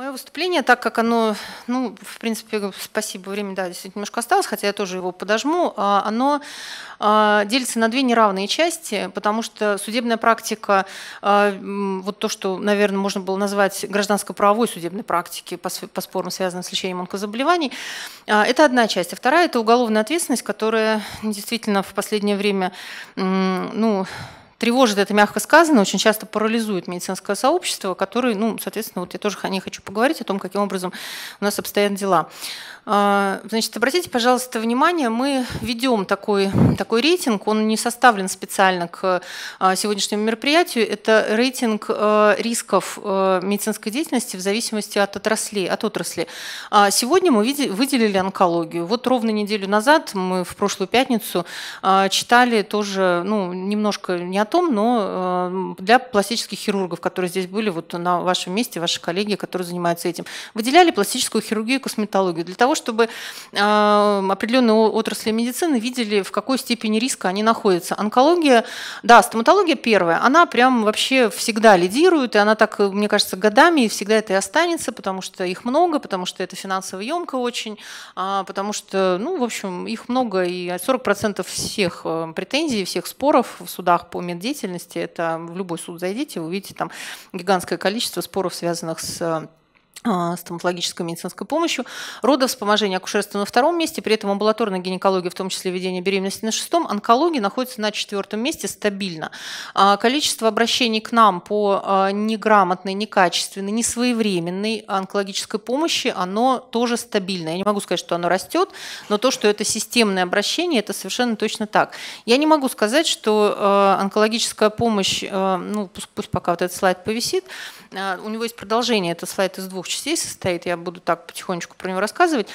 Мое выступление, так как оно, ну, в принципе, спасибо, время, да, действительно немножко осталось, хотя я тоже его подожму, а, оно а, делится на две неравные части, потому что судебная практика, а, вот то, что, наверное, можно было назвать гражданско-правовой судебной практикой по спорам, связанным с лечением онкозаболеваний, это одна часть. А вторая – это уголовная ответственность, которая действительно в последнее время, ну, тревожит, это мягко сказано, очень часто парализует медицинское сообщество, которое, ну, соответственно, вот я тоже о ней хочу поговорить, о том, каким образом у нас обстоят дела. А, значит, обратите, пожалуйста, внимание, мы ведем такой, такой рейтинг, он не составлен специально к а, сегодняшнему мероприятию. Это рейтинг а, рисков медицинской деятельности в зависимости от отрасли. От отрасли. Сегодня мы выделили онкологию. Вот ровно неделю назад, мы в прошлую пятницу читали тоже, ну, немножко не о том, но для пластических хирургов, которые здесь были вот на вашем месте, ваши коллеги, которые занимаются этим. Выделяли пластическую хирургию и косметологию для того, чтобы э, определенные отрасли медицины видели, в какой степени риска они находятся. Онкология, да, стоматология первая, она прям вообще всегда лидирует, и она так, мне кажется, годами и всегда это и останется, потому что их много, потому что это финансово емко очень, а, потому что, ну, в общем, их много, и 40% всех э, претензий, всех споров в судах по меддеятельности, это в любой суд зайдите, увидите там гигантское количество споров, связанных с а, стоматологической медицинской помощью, родовспоможение акушерства на втором месте, при этом амбулаторная гинекология, в том числе ведение беременности на шестом, онкология находится на четвертом месте стабильно. А, количество обращений к нам по а, неграмотной, некачественной, несвоевременной онкологической помощи, оно тоже стабильно. Я не могу сказать, что оно растет, но то, что это системное обращение, это совершенно точно так. Я не могу сказать, что онкологическая помощь, ну пусть, пусть пока вот этот слайд повисит, у него есть продолжение, это слайд из двух частей состоит, я буду так потихонечку про него рассказывать.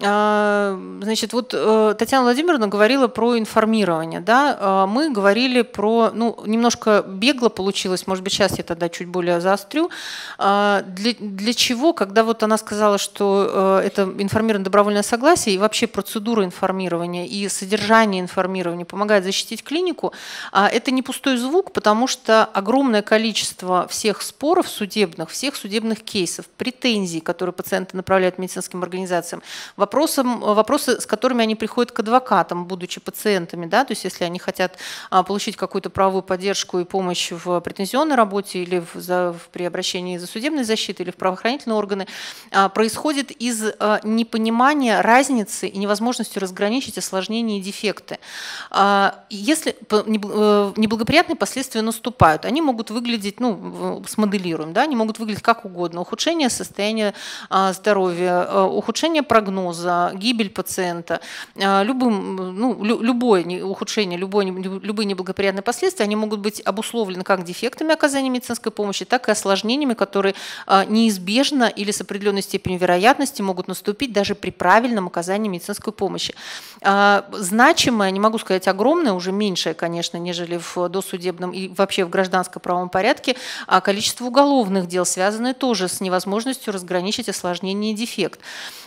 А, значит, вот э, Татьяна Владимировна говорила про информирование, да, а, мы говорили про, ну, немножко бегло получилось, может быть, сейчас я тогда чуть более заострю, а, для, для чего, когда вот она сказала, что э, это информированное добровольное согласие и вообще процедура информирования и содержание информирования помогает защитить клинику, это не пустой звук, потому что огромное количество всех споров судебных, всех судебных кейсов, претензий, претензий, которые пациенты направляют медицинским организациям, вопросам, вопросы, с которыми они приходят к адвокатам, будучи пациентами, да, то есть если они хотят а, получить какую-то правовую поддержку и помощь в претензионной работе или в, за, в, при обращении за судебной защитой или в правоохранительные органы, а, происходит из а, непонимания разницы и невозможности разграничить осложнения и дефекты. Если э, неблагоприятные последствия наступают, они могут выглядеть, ну, смоделируем, да, они могут выглядеть как угодно. Ухудшение состояние а, здоровья, э, ухудшение прогноза, гибель пациента, э, любым, ну, любое ухудшение, любое, любые неблагоприятные последствия, они могут быть обусловлены как дефектами оказания медицинской помощи, так и осложнениями, которые а, неизбежно или с определенной степенью вероятности могут наступить даже при правильном оказании медицинской помощи. А, значимое, не могу сказать огромное, уже меньшее, конечно, нежели в досудебном и вообще в гражданском правом порядке, количество уголовных дел, связанное тоже с невозможностью полностью разграничить осложнение и дефект.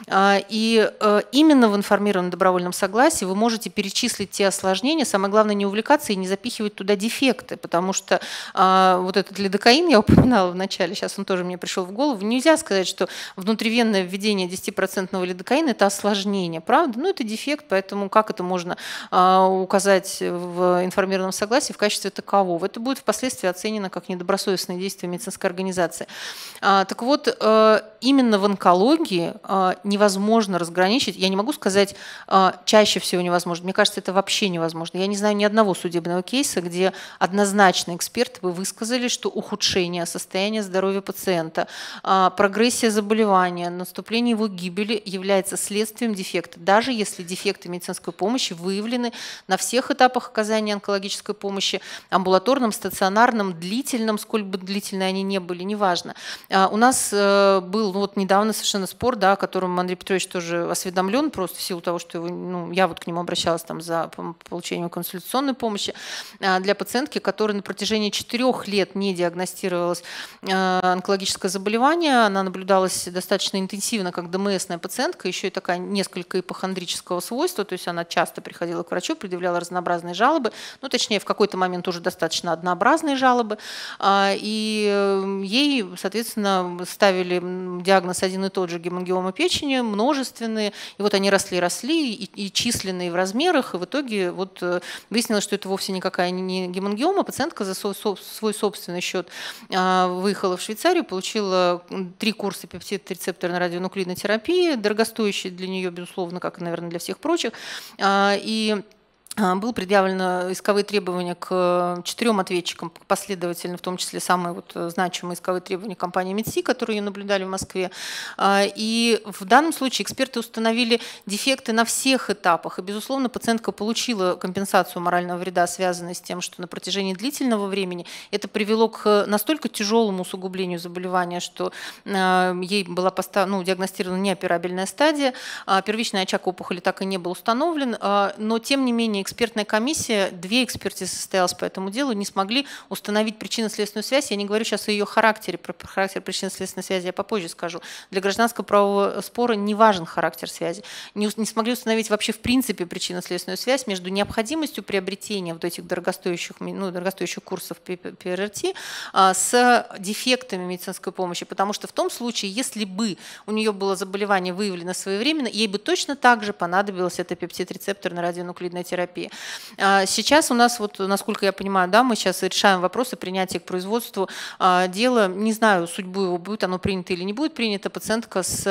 А, и э, именно в информированном добровольном согласии вы можете перечислить те осложнения, самое главное не увлекаться и не запихивать туда дефекты, потому что а, вот этот лидокаин, я упоминала вначале, сейчас он тоже мне пришел в голову, нельзя сказать, что внутривенное введение 10% лидокаина – это осложнение, правда? Ну, это дефект, поэтому как это можно а, указать в информированном согласии в качестве такового? Это будет впоследствии оценено как недобросовестное действие медицинской организации. Так вот, э, uh, именно в онкологии а, невозможно разграничить. Я не могу сказать, а, чаще всего невозможно. Мне кажется, это вообще невозможно. Я не знаю ни одного судебного кейса, где однозначно эксперты бы высказали, что ухудшение состояния здоровья пациента, а, прогрессия заболевания, наступление его гибели является следствием дефекта, даже если дефекты медицинской помощи выявлены на всех этапах оказания онкологической помощи, амбулаторном, стационарном, длительном, сколь бы длительные они не были, неважно. У нас э, был был ну, вот недавно совершенно спор, да, о котором Андрей Петрович тоже осведомлен, просто в силу того, что его, ну, я вот к нему обращалась там за получением консультационной помощи а, для пациентки, которая на протяжении четырех лет не диагностировалась а, онкологическое заболевание. Она наблюдалась достаточно интенсивно как ДМСная пациентка, еще и такая несколько ипохондрического свойства, то есть она часто приходила к врачу, предъявляла разнообразные жалобы, ну, точнее, в какой-то момент уже достаточно однообразные жалобы, а, и э, ей, соответственно, ставили диагноз один и тот же гемангиома печени, множественные, и вот они росли, росли, и, и численные в размерах, и в итоге вот э, выяснилось, что это вовсе никакая не гемангиома, пациентка за свой собственный счет а, выехала в Швейцарию, получила три курса пептид-рецепторной радионуклидной терапии, дорогостоящие для нее, безусловно, как и, наверное, для всех прочих, а, и а, был предъявлено исковые требования к четырем ответчикам последовательно, в том числе самые вот э, значимые исковые требования компании МИДСИ, которые ее наблюдали в Москве. А, и в данном случае эксперты установили дефекты на всех этапах. И, безусловно, пациентка получила компенсацию морального вреда, связанной с тем, что на протяжении длительного времени это привело к настолько тяжелому усугублению заболевания, что а, ей была ну, диагностирована неоперабельная стадия, первичный очаг опухоли так и не был установлен, но тем не менее экспертная комиссия, две экспертизы состоялась по этому делу, не смогли установить причинно-следственную связь. Я не говорю сейчас о ее характере, про характер причинно-следственной связи я попозже скажу. Для гражданского правового спора не важен характер связи. Не, не смогли установить вообще в принципе причинно-следственную связь между необходимостью приобретения вот этих дорогостоящих, ну, дорогостоящих курсов ПРТ а, с дефектами медицинской помощи, потому что в том случае, если бы у нее было заболевание выявлено своевременно, ей бы точно так же понадобилась эта пептид-рецептор на радионуклидной терапии терапии. А, сейчас у нас, вот, насколько я понимаю, да, мы сейчас решаем вопросы принятия к производству а, дела. Не знаю, судьбу его будет оно принято или не будет принято. Пациентка с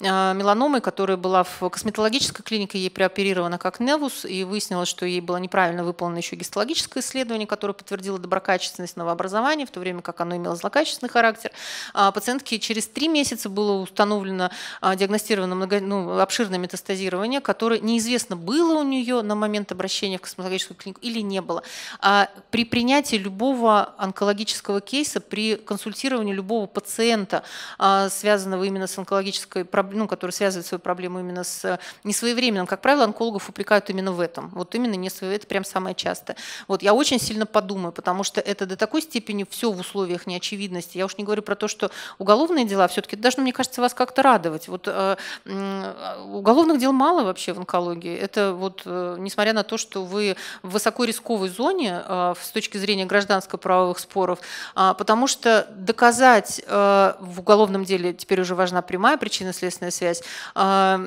а, меланомой, которая была в косметологической клинике, ей прооперирована как невус, и выяснилось, что ей было неправильно выполнено еще гистологическое исследование, которое подтвердило доброкачественность новообразования, в то время как оно имело злокачественный характер. Пациентке через три месяца было установлено, диагностировано много, ну, обширное метастазирование, которое неизвестно было у нее на момент обращения обращения в косметологическую клинику или не было. А при принятии любого онкологического кейса, при консультировании любого пациента, а, связанного именно с онкологической проблемой, ну, который связывает свою проблему именно с э, несвоевременным, как правило, онкологов упрекают именно в этом. Вот именно несвоевременно, это прям самое частое. Вот я очень сильно подумаю, потому что это до такой степени все в условиях неочевидности. Я уж не говорю про то, что уголовные дела все-таки должно, ну, мне кажется, вас как-то радовать. Вот э, э, уголовных дел мало вообще в онкологии. Это вот, несмотря на то, то, что вы в высокорисковой зоне э, с точки зрения гражданско-правовых споров, а, потому что доказать э, в уголовном деле теперь уже важна прямая причинно-следственная связь а,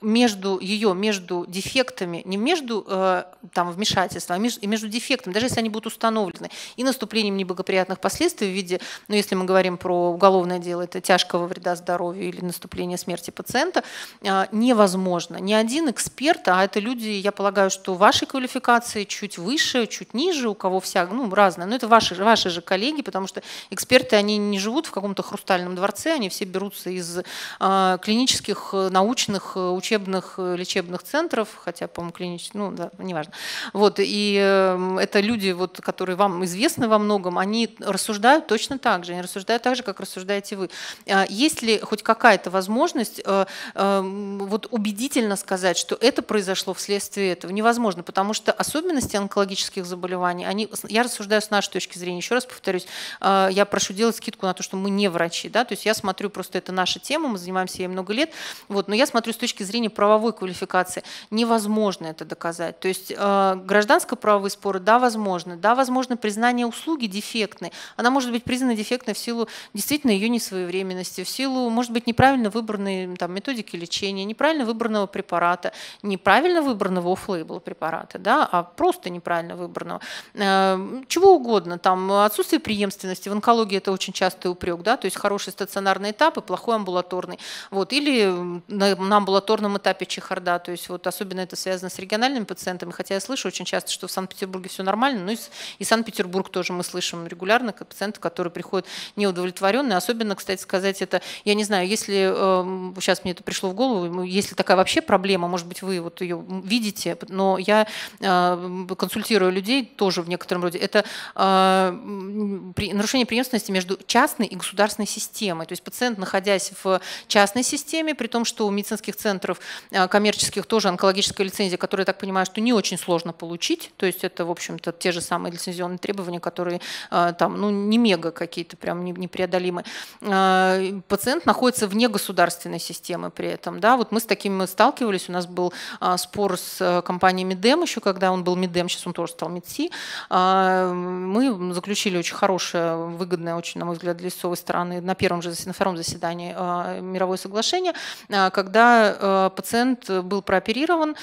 между ее, между дефектами, не между э, там, вмешательством, а между, между дефектами, даже если они будут установлены, и наступлением неблагоприятных последствий в виде, ну, если мы говорим про уголовное дело, это тяжкого вреда здоровью или наступление смерти пациента, а, невозможно. Ни один эксперт, а это люди, я полагаю, что у вашей квалификации чуть выше, чуть ниже, у кого вся, ну, разная. Но это ваши, ваши же коллеги, потому что эксперты, они не живут в каком-то хрустальном дворце, они все берутся из а, э, клинических, научных, э, учебных, э, лечебных центров, хотя, по-моему, клинических, ну, да, неважно. Вот, и э, это люди, вот, которые вам известны во многом, они рассуждают точно так же, они рассуждают так же, как рассуждаете вы. А есть ли хоть какая-то возможность э, э, вот убедительно сказать, что это произошло вследствие этого? Невозможно невозможно, потому что особенности онкологических заболеваний, они, я рассуждаю с нашей точки зрения, еще раз повторюсь, а, я прошу делать скидку на то, что мы не врачи, да, то есть я смотрю, просто это наша тема, мы занимаемся ей много лет, вот, но я смотрю с точки зрения правовой квалификации, невозможно это доказать, то есть а, гражданско-правовые споры, да, возможно, да, возможно признание услуги дефектной, она может быть признана дефектной в силу действительно ее несвоевременности, в силу, может быть, неправильно выбранной там, методики лечения, неправильно выбранного препарата, неправильно выбранного офф-лейбла препарата, да, а просто неправильно выбранного. Эм, чего угодно, там отсутствие преемственности, в онкологии это очень частый упрек, да, то есть хороший стационарный этап и плохой амбулаторный. Вот, или на, на амбулаторном этапе чехарда, то есть вот особенно это связано с региональными пациентами, хотя я слышу очень часто, что в Санкт-Петербурге все нормально, но и, и Санкт-Петербург тоже мы слышим регулярно как пациенты, которые приходят неудовлетворенные, особенно, кстати сказать, это, я не знаю, если, эм, сейчас мне это пришло в голову, если такая вообще проблема, может быть, вы вот ее видите, но я э, консультирую людей тоже в некотором роде. Это э, нарушение преемственности между частной и государственной системой. То есть пациент, находясь в частной системе, при том, что у медицинских центров э, коммерческих тоже онкологическая лицензия, которую, я так понимаю, что не очень сложно получить. То есть это, в общем-то, те же самые лицензионные требования, которые там, ну, не мега какие-то, прям непреодолимые. Пациент находится вне государственной системы при этом. Да? Вот мы с таким сталкивались, у нас был спор с компаниями. Медем, еще когда он был Медем, сейчас он тоже стал Медси, а, мы заключили очень хорошее, выгодное, очень, на мой взгляд, для лесовой стороны на первом же, на втором заседании а, мировое соглашение, а, когда пациент был прооперирован,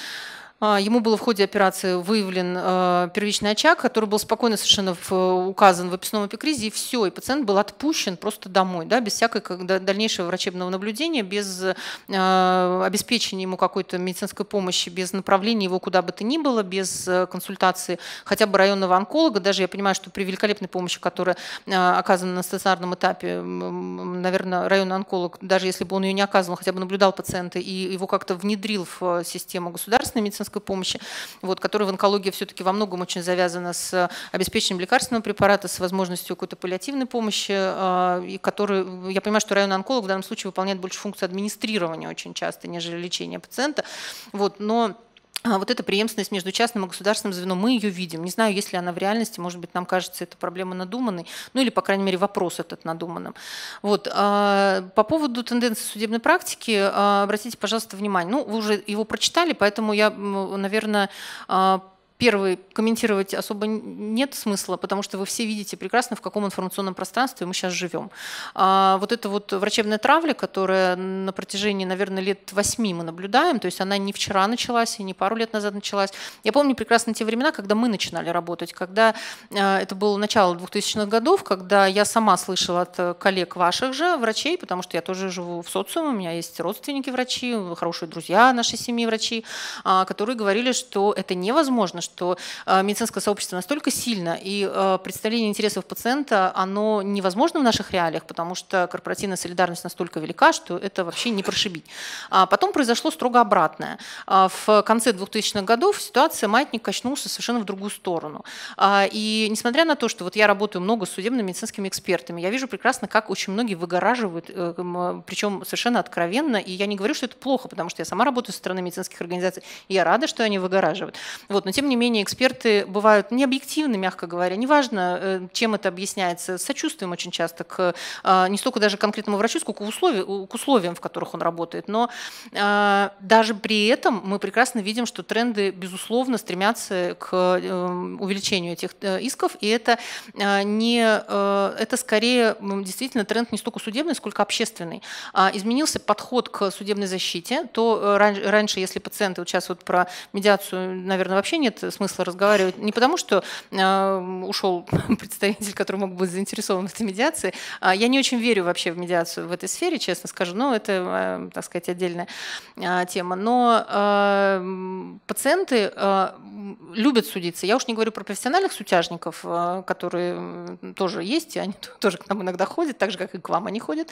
а, ему было в ходе операции выявлен э, первичный очаг, который был спокойно совершенно указан в описном эпикризе, и все. И пациент был отпущен просто домой, да, без всякой дальнейшего врачебного наблюдения, без э, обеспечения ему какой-то медицинской помощи, без направления его куда бы то ни было, без э, консультации хотя бы районного онколога. Даже я понимаю, что при великолепной помощи, которая оказана на стационарном этапе, наверное, районный онколог, даже если бы он ее не оказывал, хотя бы наблюдал пациента и его как-то внедрил в систему государственной медицинской медицинской помощи, вот, которая в онкологии все-таки во многом очень завязана с э, обеспечением лекарственного препарата, с возможностью какой-то паллиативной помощи, э, и которую э, я понимаю, что районный онколог в данном случае выполняет больше функцию администрирования очень часто, нежели лечения пациента. Вот, но а, вот эта преемственность между частным и государственным звеном, мы ее видим. Не знаю, если она в реальности, может быть, нам кажется эта проблема надуманной, ну или, по крайней мере, вопрос этот надуманным. Вот. А, по поводу тенденции судебной практики, а, обратите, пожалуйста, внимание. Ну, вы уже его прочитали, поэтому я, наверное, Первый, комментировать особо нет смысла, потому что вы все видите прекрасно, в каком информационном пространстве мы сейчас живем. А вот эта вот врачебная травля, которая на протяжении, наверное, лет восьми мы наблюдаем, то есть она не вчера началась и не пару лет назад началась. Я помню прекрасно те времена, когда мы начинали работать, когда э, это было начало 2000-х годов, когда я сама слышала от коллег ваших же врачей, потому что я тоже живу в социуме, у меня есть родственники врачи, хорошие друзья нашей семьи врачи, а, которые говорили, что это невозможно, что э, медицинское сообщество настолько сильно, и э, представление интересов пациента, оно невозможно в наших реалиях, потому что корпоративная солидарность настолько велика, что это вообще не прошибить. А потом произошло строго обратное. А в конце 2000-х годов ситуация маятник качнулся совершенно в другую сторону. А, и несмотря на то, что вот я работаю много с судебными медицинскими экспертами, я вижу прекрасно, как очень многие выгораживают, э, причем совершенно откровенно, и я не говорю, что это плохо, потому что я сама работаю со стороны медицинских организаций, и я рада, что они выгораживают. Вот, но тем не менее менее, эксперты бывают необъективны, мягко говоря. Неважно, э, чем это объясняется. Сочувствуем очень часто к, э, не столько даже конкретному врачу, сколько к условиям, к условиям, в которых он работает. Но э, даже при этом мы прекрасно видим, что тренды, безусловно, стремятся к увеличению этих исков. И это, не, это скорее действительно тренд не столько судебный, сколько общественный. А изменился подход к судебной защите. То раньше, если пациенты, вот сейчас вот про медиацию, наверное, вообще нет смысла разговаривать. Не потому, что э, ушел представитель, который мог быть заинтересован в этой медиации. А, я не очень верю вообще в медиацию в этой сфере, честно скажу, но ну, это, э, так сказать, отдельная э, тема. Но пациенты любят судиться. Я уж не говорю про профессиональных сутяжников, которые тоже есть, и они тоже к нам иногда ходят, так же, как и к вам они ходят.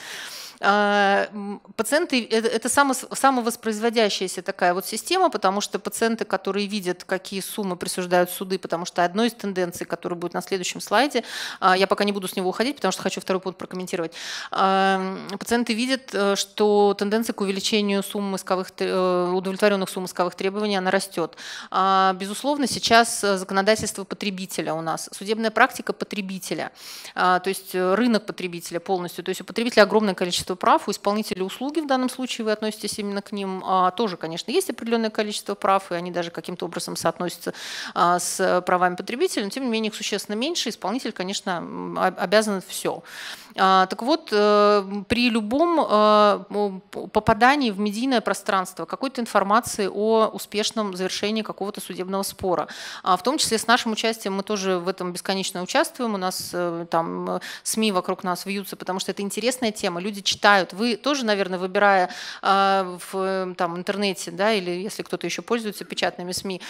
Пациенты – это само, самовоспроизводящаяся такая вот система, потому что пациенты, которые видят, какие суммы присуждают суды, потому что одной из тенденций, которая будет на следующем слайде, а, я пока не буду с него уходить, потому что хочу второй пункт прокомментировать, пациенты видят, э, что тенденция к увеличению суммы исковых, э, удовлетворенных сумм исковых требований, она растет. А, безусловно, сейчас законодательство потребителя у нас, судебная практика потребителя, а, то есть э, рынок потребителя полностью, то есть у потребителя огромное количество прав, у исполнителя услуги в данном случае вы относитесь именно к ним, тоже, конечно, есть определенное количество прав, и они даже каким-то образом соотносятся а, с, правами потребителя, но тем не менее их существенно меньше. Исполнитель, конечно, обязан все. А, так вот, э, при любом э, попадании в медийное пространство какой-то информации о успешном завершении какого-то судебного спора, а в том числе с нашим участием мы тоже в этом бесконечно участвуем, у нас э, там СМИ вокруг нас вьются, потому что это интересная тема, люди читают. Вы тоже, наверное, выбирая в там, интернете, да, или если кто-то еще пользуется печатными СМИ,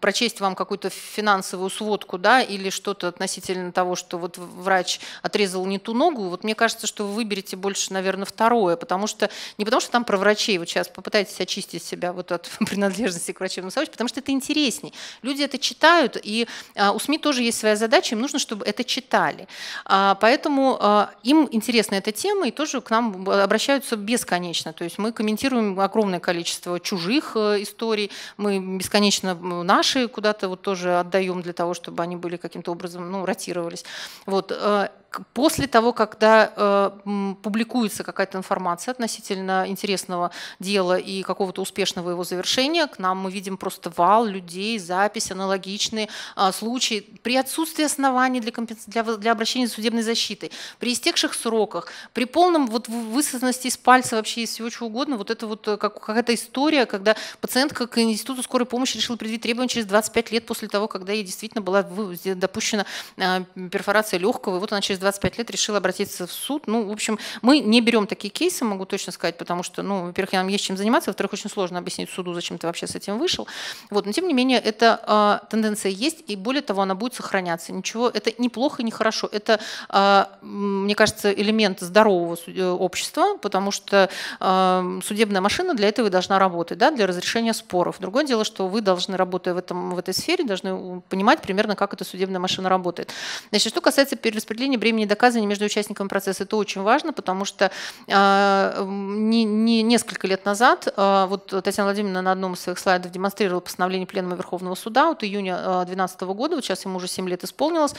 прочесть вам какую-то финансовую сводку, да, или что-то относительно того, что вот врач отрезал не ту ногу, вот мне кажется, что вы выберете больше, наверное, второе, потому что не потому что там про врачей, вот сейчас попытайтесь очистить себя вот от принадлежности к врачебному сообществу, потому что это интересней. Люди это читают, и а, у СМИ тоже есть своя задача, им нужно, чтобы это читали. А, поэтому а, им интересна эта тема, и тоже к нам обращаются бесконечно. То есть мы комментируем огромное количество чужих э, историй, мы бесконечно наши куда-то вот тоже отдаем для того, чтобы они были каким-то образом, ну, ротировались. Вот. Э, после того, когда э, публикуется какая-то информация относительно интересного дела и какого-то успешного его завершения, к нам мы видим просто вал людей, запись, аналогичные а, случаи. При отсутствии оснований для, компенс... для, для обращения судебной защиты, при истекших сроках, при полном вот высосанности из пальца вообще из всего чего угодно, вот это вот э, как, какая-то история, когда пациент к институту скорой помощи решил предъявить требования через 25 лет после того, когда ей действительно была допущена э, перфорация легкого, и вот она через 25 лет решил обратиться в суд. Ну, в общем, мы не берем такие кейсы, могу точно сказать, потому что, ну, во-первых, нам есть чем заниматься, во-вторых, очень сложно объяснить суду, зачем ты вообще с этим вышел. Вот, но тем не менее, эта э, тенденция есть, и более того, она будет сохраняться. Ничего, это неплохо, не хорошо. Это, э, мне кажется, элемент здорового э, общества, потому что э, судебная машина для этого и должна работать, да, для разрешения споров. Другое дело, что вы должны, работая в, этом, в этой сфере, должны понимать примерно, как эта судебная машина работает. Значит, что касается перераспределения времени доказывания между участниками процесса. Это очень важно, потому что а, не, не несколько лет назад, а, вот Татьяна Владимировна на одном из своих слайдов демонстрировала постановление Пленума Верховного суда от июня 2012 а, года, вот сейчас ему уже 7 лет исполнилось,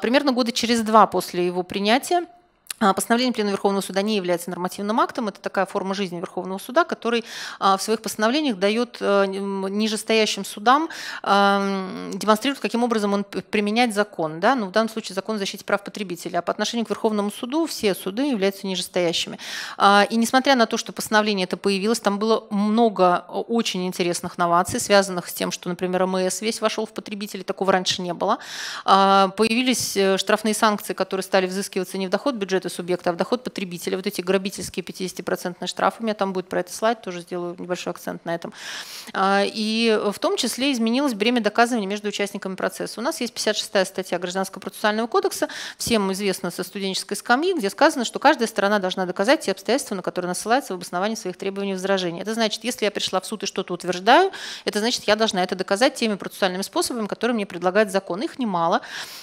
примерно года через два после его принятия а, постановление Плена Верховного Суда не является нормативным актом. Это такая форма жизни Верховного Суда, который а, в своих постановлениях дает а, нижестоящим судам, демонстрирует, каким образом он применять закон. Да? Ну, в данном случае закон о защите прав потребителя. А по отношению к Верховному суду все суды являются нижестоящими. И несмотря на то, что постановление это появилось, там было много очень интересных новаций, связанных с тем, что, например, МС весь вошел в потребителей, такого раньше не было. Появились э, штрафные санкции, которые стали взыскиваться не в доход бюджета, субъекта а доход потребителя, вот эти грабительские 50% штрафы, у меня там будет про это слайд, тоже сделаю небольшой акцент на этом. А, и в том числе изменилось время доказывания между участниками процесса. У нас есть 56-я статья Гражданского процессуального кодекса, всем известна со студенческой скамьи, где сказано, что каждая сторона должна доказать те обстоятельства, на которые она ссылается в обосновании своих требований и возражений. Это значит, если я пришла в суд и что-то утверждаю, это значит, я должна это доказать теми процессуальными способами, которые мне предлагает закон. Их немало,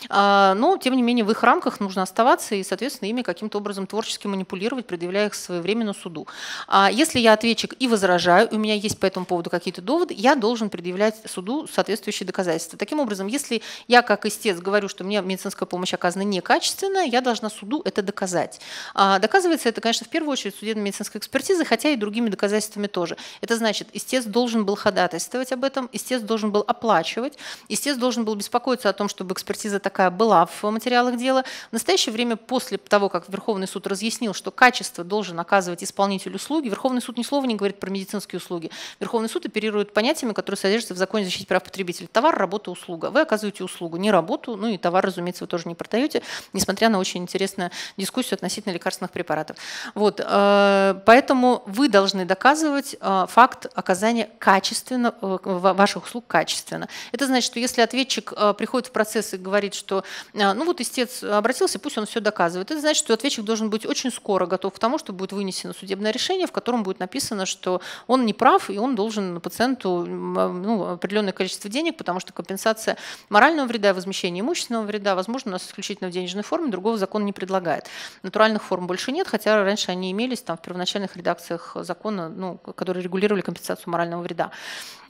а, но тем не менее в их рамках нужно оставаться и, соответственно, ими какие каким-то образом творчески манипулировать, предъявляя их своевременно суду. А если я ответчик и возражаю, у меня есть по этому поводу какие-то доводы, я должен предъявлять суду соответствующие доказательства. Таким образом, если я как истец говорю, что мне медицинская помощь оказана некачественно, я должна суду это доказать. А доказывается это, конечно, в первую очередь судебно-медицинской экспертизы, хотя и другими доказательствами тоже. Это значит, истец должен был ходатайствовать об этом, истец должен был оплачивать, истец должен был беспокоиться о том, чтобы экспертиза такая была в материалах дела. В настоящее время, после того, как Верховный суд разъяснил, что качество должен оказывать исполнитель услуги, Верховный суд ни слова не говорит про медицинские услуги. Верховный суд оперирует понятиями, которые содержатся в законе защиты прав потребителя. Товар, работа, услуга. Вы оказываете услугу, не работу, ну и товар, разумеется, вы тоже не продаете, несмотря на очень интересную дискуссию относительно лекарственных препаратов. Вот, э, поэтому вы должны доказывать э, факт оказания качественно, э, ваших услуг качественно. Это значит, что если ответчик приходит в процесс и говорит, что ну вот истец обратился, пусть он все доказывает, это значит, что ответчик должен быть очень скоро готов к тому, что будет вынесено судебное решение, в котором будет написано, что он не прав, и он должен пациенту а, ну, определенное количество денег, потому что компенсация морального вреда и возмещение имущественного вреда возможно у нас исключительно в денежной форме, другого закон не предлагает. Натуральных форм больше нет, хотя раньше они имелись там, в первоначальных редакциях закона, ну, которые регулировали компенсацию морального вреда.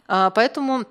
А, поэтому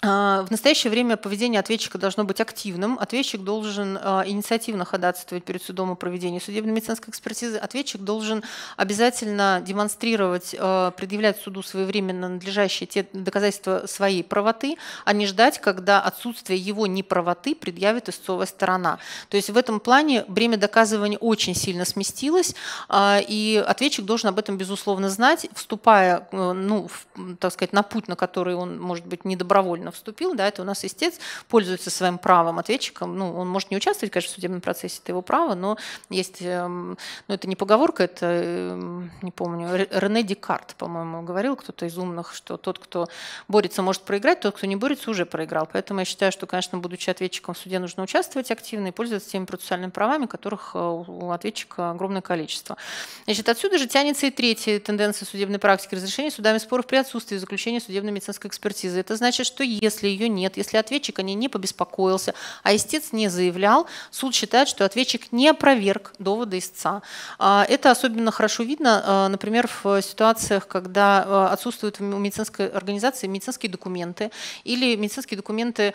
а, в настоящее время поведение ответчика должно быть активным. Ответчик должен а, инициативно ходатайствовать перед судом о проведении судебно-медицинской экспертизы. Ответчик должен обязательно демонстрировать, а, предъявлять суду своевременно надлежащие те доказательства своей правоты, а не ждать, когда отсутствие его неправоты предъявит истцовая сторона. То есть в этом плане бремя доказывания очень сильно сместилось, и ответчик должен об этом, безусловно, знать, вступая э, ну, в, так сказать, на путь, на который он, может быть, недобровольно свободно вступил, да, это у нас истец пользуется своим правом ответчиком, ну, он может не участвовать, конечно, в судебном процессе, это его право, но есть, эм, ну, это не поговорка, это, эм, не помню, Рене Декарт, по-моему, говорил кто-то из умных, что тот, кто борется, может проиграть, тот, кто не борется, уже проиграл. Поэтому я считаю, что, конечно, будучи ответчиком в суде, нужно участвовать активно и пользоваться теми процессуальными правами, которых э, у ответчика огромное количество. Значит, отсюда же тянется и третья тенденция судебной практики разрешения судами споров при отсутствии заключения судебно-медицинской экспертизы. Это значит, что если ее нет, если ответчик о ней не побеспокоился, а истец не заявлял, суд считает, что ответчик не опроверг доводы истца. А, это особенно хорошо видно, а, например, в ситуациях, когда а, отсутствуют у медицинской организации медицинские документы, или медицинские документы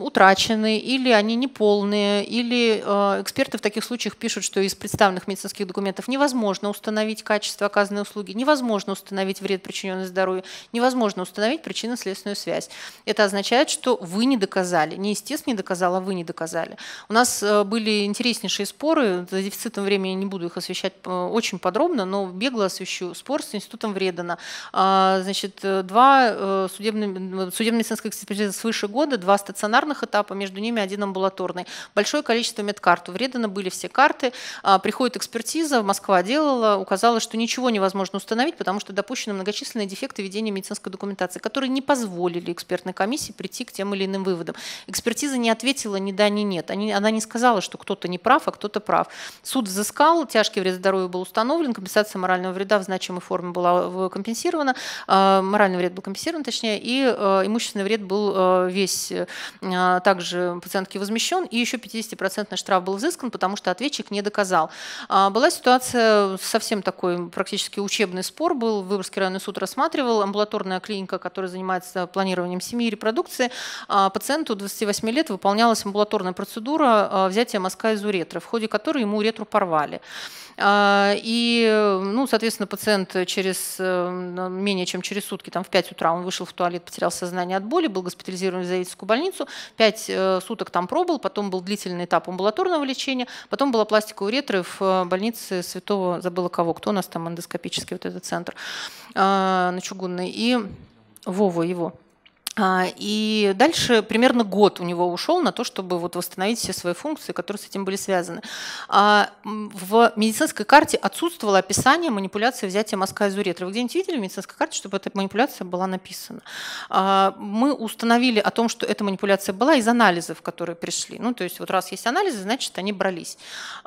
утрачены, или они неполные, или эксперты в таких случаях пишут, что из представленных медицинских документов невозможно установить качество оказанной услуги, невозможно установить вред, причиненный здоровью, невозможно установить причинно-следственную связь это означает, что вы не доказали. Не истец не доказал, а вы не доказали. У нас э, были интереснейшие споры, за дефицитом времени я не буду их освещать э, очень подробно, но бегло освещу. Спор с институтом Вредена. А, значит, э, два судебно-медицинская экспертиза свыше года, два стационарных этапа, между ними один амбулаторный. Большое количество медкарт. У Вредена были все карты. А, приходит экспертиза, Москва делала, указала, что ничего невозможно установить, потому что допущены многочисленные дефекты ведения медицинской документации, которые не позволили экспертизе экспертной комиссии прийти к тем или иным выводам. Экспертиза не ответила ни да, ни нет. Они, она не сказала, что кто-то не прав, а кто-то прав. Суд взыскал, тяжкий вред здоровью был установлен, компенсация морального вреда в значимой форме была э, компенсирована, э, моральный вред был компенсирован, точнее, и э, имущественный вред был э, весь э, также пациентке возмещен, и еще 50% штраф был взыскан, потому что ответчик не доказал. Э, была ситуация совсем такой практически учебный спор был, Выборгский районный суд рассматривал, амбулаторная клиника, которая занимается планированием там, семьи репродукции, а, пациенту 28 лет выполнялась амбулаторная процедура а, взятия мазка из уретры, в ходе которой ему уретру порвали. А, и, ну, соответственно, пациент через э, менее чем через сутки, там в 5 утра он вышел в туалет, потерял сознание от боли, был госпитализирован в Заитскую больницу, 5 э, суток там пробыл, потом был длительный этап амбулаторного лечения, потом была пластика уретры в э, больнице Святого, забыла кого, кто у нас там эндоскопический вот этот центр на Чугунной, и Вова его, а, и дальше примерно год у него ушел на то, чтобы вот восстановить все свои функции, которые с этим были связаны. А, в медицинской карте отсутствовало описание манипуляции взятия мазка из уретры. Вы где-нибудь видели в медицинской карте, чтобы эта манипуляция была написана? А, мы установили о том, что эта манипуляция была из анализов, которые пришли. Ну, то есть вот раз есть анализы, значит, они брались.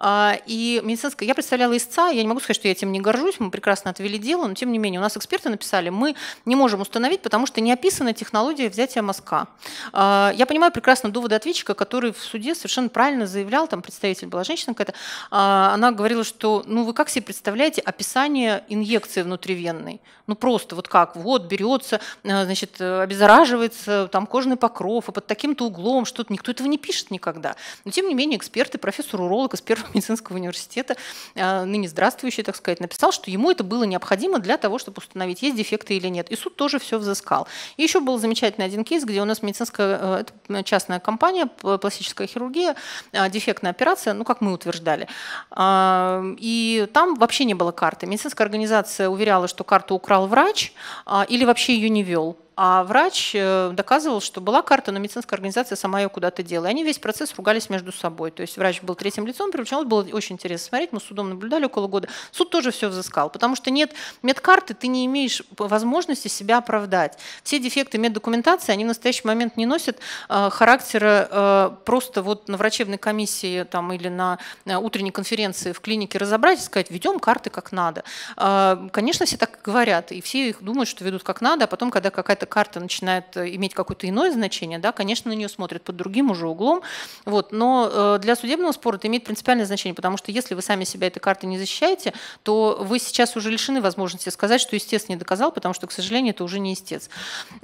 И медицинская... Я представляла истца, я не могу сказать, что я этим не горжусь, мы прекрасно отвели дело, но тем не менее у нас эксперты написали, мы не можем установить, потому что не описана технология и взятия мазка. А, я понимаю прекрасно доводы ответчика, который в суде совершенно правильно заявлял, там представитель была женщина какая-то, а, она говорила, что ну вы как себе представляете описание инъекции внутривенной? Ну просто вот как, вот берется, э, значит, обеззараживается там кожный покров, и под таким-то углом что-то, никто этого не пишет никогда. Но тем не менее эксперты, профессор-уролог из Первого медицинского университета, э, ныне здравствующий, так сказать, написал, что ему это было необходимо для того, чтобы установить, есть дефекты или нет. И суд тоже все взыскал. И еще было замечательно замечательный один кейс, где у нас медицинская э, это частная компания, пластическая хирургия, а, дефектная операция, ну, как мы утверждали. А, и там вообще не было карты. Медицинская организация уверяла, что карту украл врач а, или вообще ее не вел. А врач э, доказывал, что была карта, но медицинская организация сама ее куда-то делала. И они весь процесс ругались между собой. То есть врач был третьим лицом, привлечен, было очень интересно смотреть. Мы с судом наблюдали около года. Суд тоже все взыскал, потому что нет медкарты, ты не имеешь возможности себя оправдать. Все дефекты меддокументации, они в настоящий момент не носят э, характера э, просто вот на врачебной комиссии там, или на утренней конференции в клинике разобрать и сказать, ведем карты как надо. Конечно, все так говорят, и все их думают, что ведут как надо, а потом, когда какая-то эта карта начинает э, иметь какое-то иное значение, да, конечно, на нее смотрят под другим уже углом. Вот, но э, для судебного спора это имеет принципиальное значение, потому что если вы сами себя этой картой не защищаете, то вы сейчас уже лишены возможности сказать, что истец не доказал, потому что, к сожалению, это уже не истец.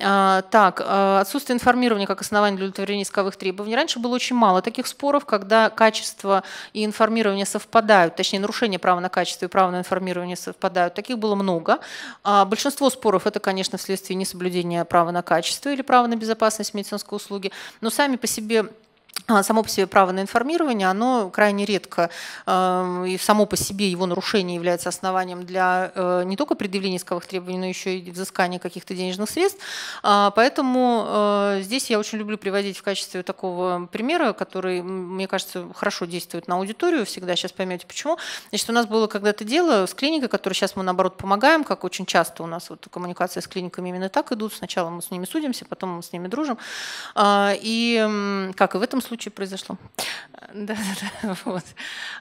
А, так, э, отсутствие информирования как основание для удовлетворения исковых требований. Раньше было очень мало таких споров, когда качество и информирование совпадают, точнее, нарушение права на качество и право на информирование совпадают. Таких было много. А, большинство споров – это, конечно, вследствие несоблюдения внутреннее право на качество или право на безопасность медицинской услуги, но сами по себе а, само по себе право на информирование, оно крайне редко, э, и само по себе его нарушение является основанием для э, не только предъявления исковых требований, но еще и взыскания каких-то денежных средств. А, поэтому э, здесь я очень люблю приводить в качестве такого примера, который, мне кажется, хорошо действует на аудиторию, всегда сейчас поймете почему. Значит, у нас было когда-то дело с клиникой, которой сейчас мы, наоборот, помогаем, как очень часто у нас вот коммуникация с клиниками именно так идут. Сначала мы с ними судимся, потом мы с ними дружим. А, и как и в этом этом случае произошло. Э, да, да, да, вот.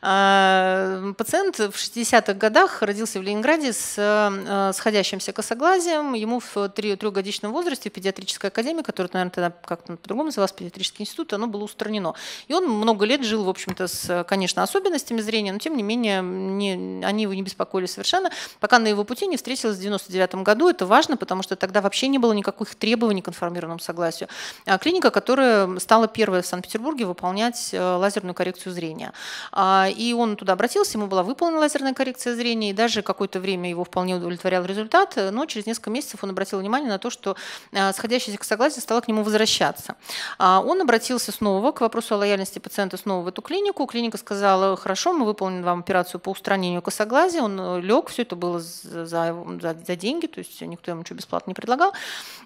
Э, пациент в 60-х годах родился в Ленинграде с э, сходящимся косоглазием. Ему в трехгодичном возрасте в педиатрической академии, которая, наверное, тогда как-то по-другому называлась, педиатрический институт, оно было устранено. И он много лет жил, в общем-то, с, конечно, особенностями зрения, но тем не менее не, они его не беспокоили совершенно, пока на его пути не встретилась в 99 году. Это важно, потому что тогда вообще не было никаких требований к информированному согласию. А клиника, которая стала первой в санкт Санкт-Петербурге выполнять э, лазерную коррекцию зрения. А, и он туда обратился, ему была выполнена лазерная коррекция зрения, и даже какое-то время его вполне удовлетворял результат, э, но через несколько месяцев он обратил внимание на то, что э, сходящееся к согласию стало к нему возвращаться. А, он обратился снова к вопросу о лояльности пациента снова в эту клинику. Клиника сказала, хорошо, мы выполним вам операцию по устранению косоглазия. Он лег, все это было за, за, за деньги, то есть никто ему ничего бесплатно не предлагал.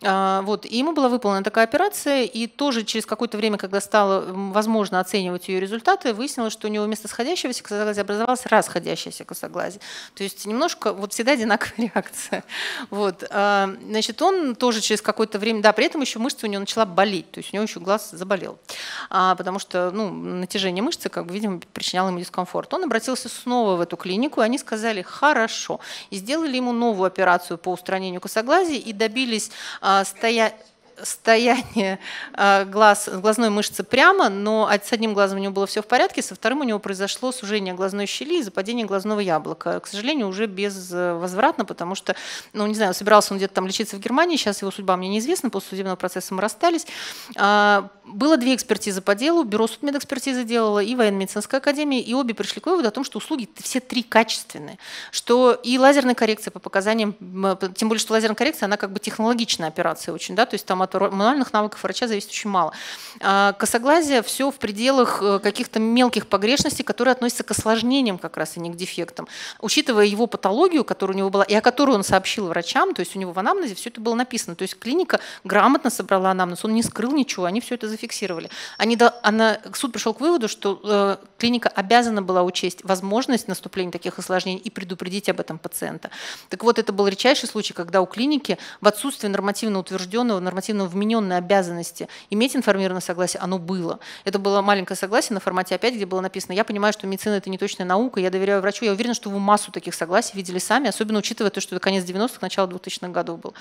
А, вот. И ему была выполнена такая операция, и тоже через какое-то время, когда стало стала возможно оценивать ее результаты, выяснилось, что у него вместо сходящегося косоглазия образовалось расходящееся косоглазие. То есть немножко, вот всегда одинаковая реакция. Вот. А, значит, он тоже через какое-то время, да, при этом еще мышца у него начала болеть, то есть у него еще глаз заболел, а, потому что ну, натяжение мышцы, как бы, видимо, причиняло ему дискомфорт. Он обратился снова в эту клинику, и они сказали «хорошо», и сделали ему новую операцию по устранению косоглазия и добились а, стоя состояние а, глаз, глазной мышцы прямо, но с одним глазом у него было все в порядке, со вторым у него произошло сужение глазной щели и западение глазного яблока. К сожалению, уже безвозвратно, э, потому что, ну, не знаю, собирался он где-то там лечиться в Германии, сейчас его судьба мне неизвестна, после судебного процесса мы расстались. А, было две экспертизы по делу, бюро судмедэкспертизы делало и военно-медицинская академия, и обе пришли к выводу о том, что услуги все три качественные, что и лазерная коррекция по показаниям, тем более, что лазерная коррекция, она как бы технологичная операция очень, да, то есть там там от мануальных навыков врача зависит очень мало. А, косоглазие все в пределах э, каких-то мелких погрешностей, которые относятся к осложнениям как раз, и а не к дефектам. Учитывая его патологию, которая у него была, и о которой он сообщил врачам, то есть у него в анамнезе все это было написано. То есть клиника грамотно собрала анамнез, он не скрыл ничего, они все это зафиксировали. Они, она, суд пришел к выводу, что э, клиника обязана была учесть возможность наступления таких осложнений и предупредить об этом пациента. Так вот, это был редчайший случай, когда у клиники в отсутствие нормативно утвержденного, нормативно административно вмененной обязанности иметь информированное согласие, оно было. Это было маленькое согласие на формате опять, где было написано, я понимаю, что медицина это не точная наука, я доверяю врачу, я уверена, что вы массу таких согласий видели сами, особенно учитывая то, что это конец 90-х, начало 2000-х годов был.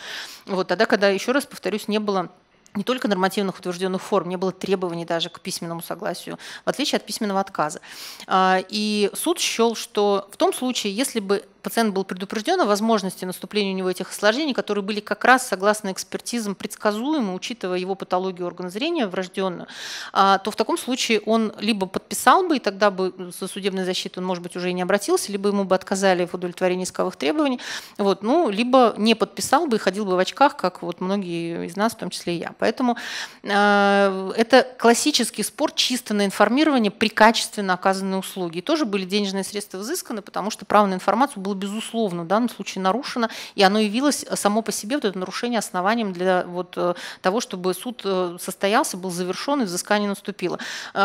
Вот тогда, когда, еще раз повторюсь, не было не только нормативных утвержденных форм, не было требований даже к письменному согласию, в отличие от письменного отказа. А, и суд счел, что в том случае, если бы пациент был предупрежден о возможности наступления у него этих осложнений, которые были как раз, согласно экспертизам, предсказуемы, учитывая его патологию органа зрения врожденную, а, то в таком случае он либо подписал бы, и тогда бы со судебной защитой он, может быть, уже и не обратился, либо ему бы отказали в удовлетворении исковых требований, вот, ну, либо не подписал бы и ходил бы в очках, как вот многие из нас, в том числе и я. Поэтому а, это классический спор чисто на информирование при качественно оказанной услуге. И тоже были денежные средства взысканы, потому что право на информацию было было безусловно в данном случае нарушено, и оно явилось э, само по себе, вот это нарушение основанием для вот э, того, чтобы суд э, состоялся, был завершен и взыскание наступило.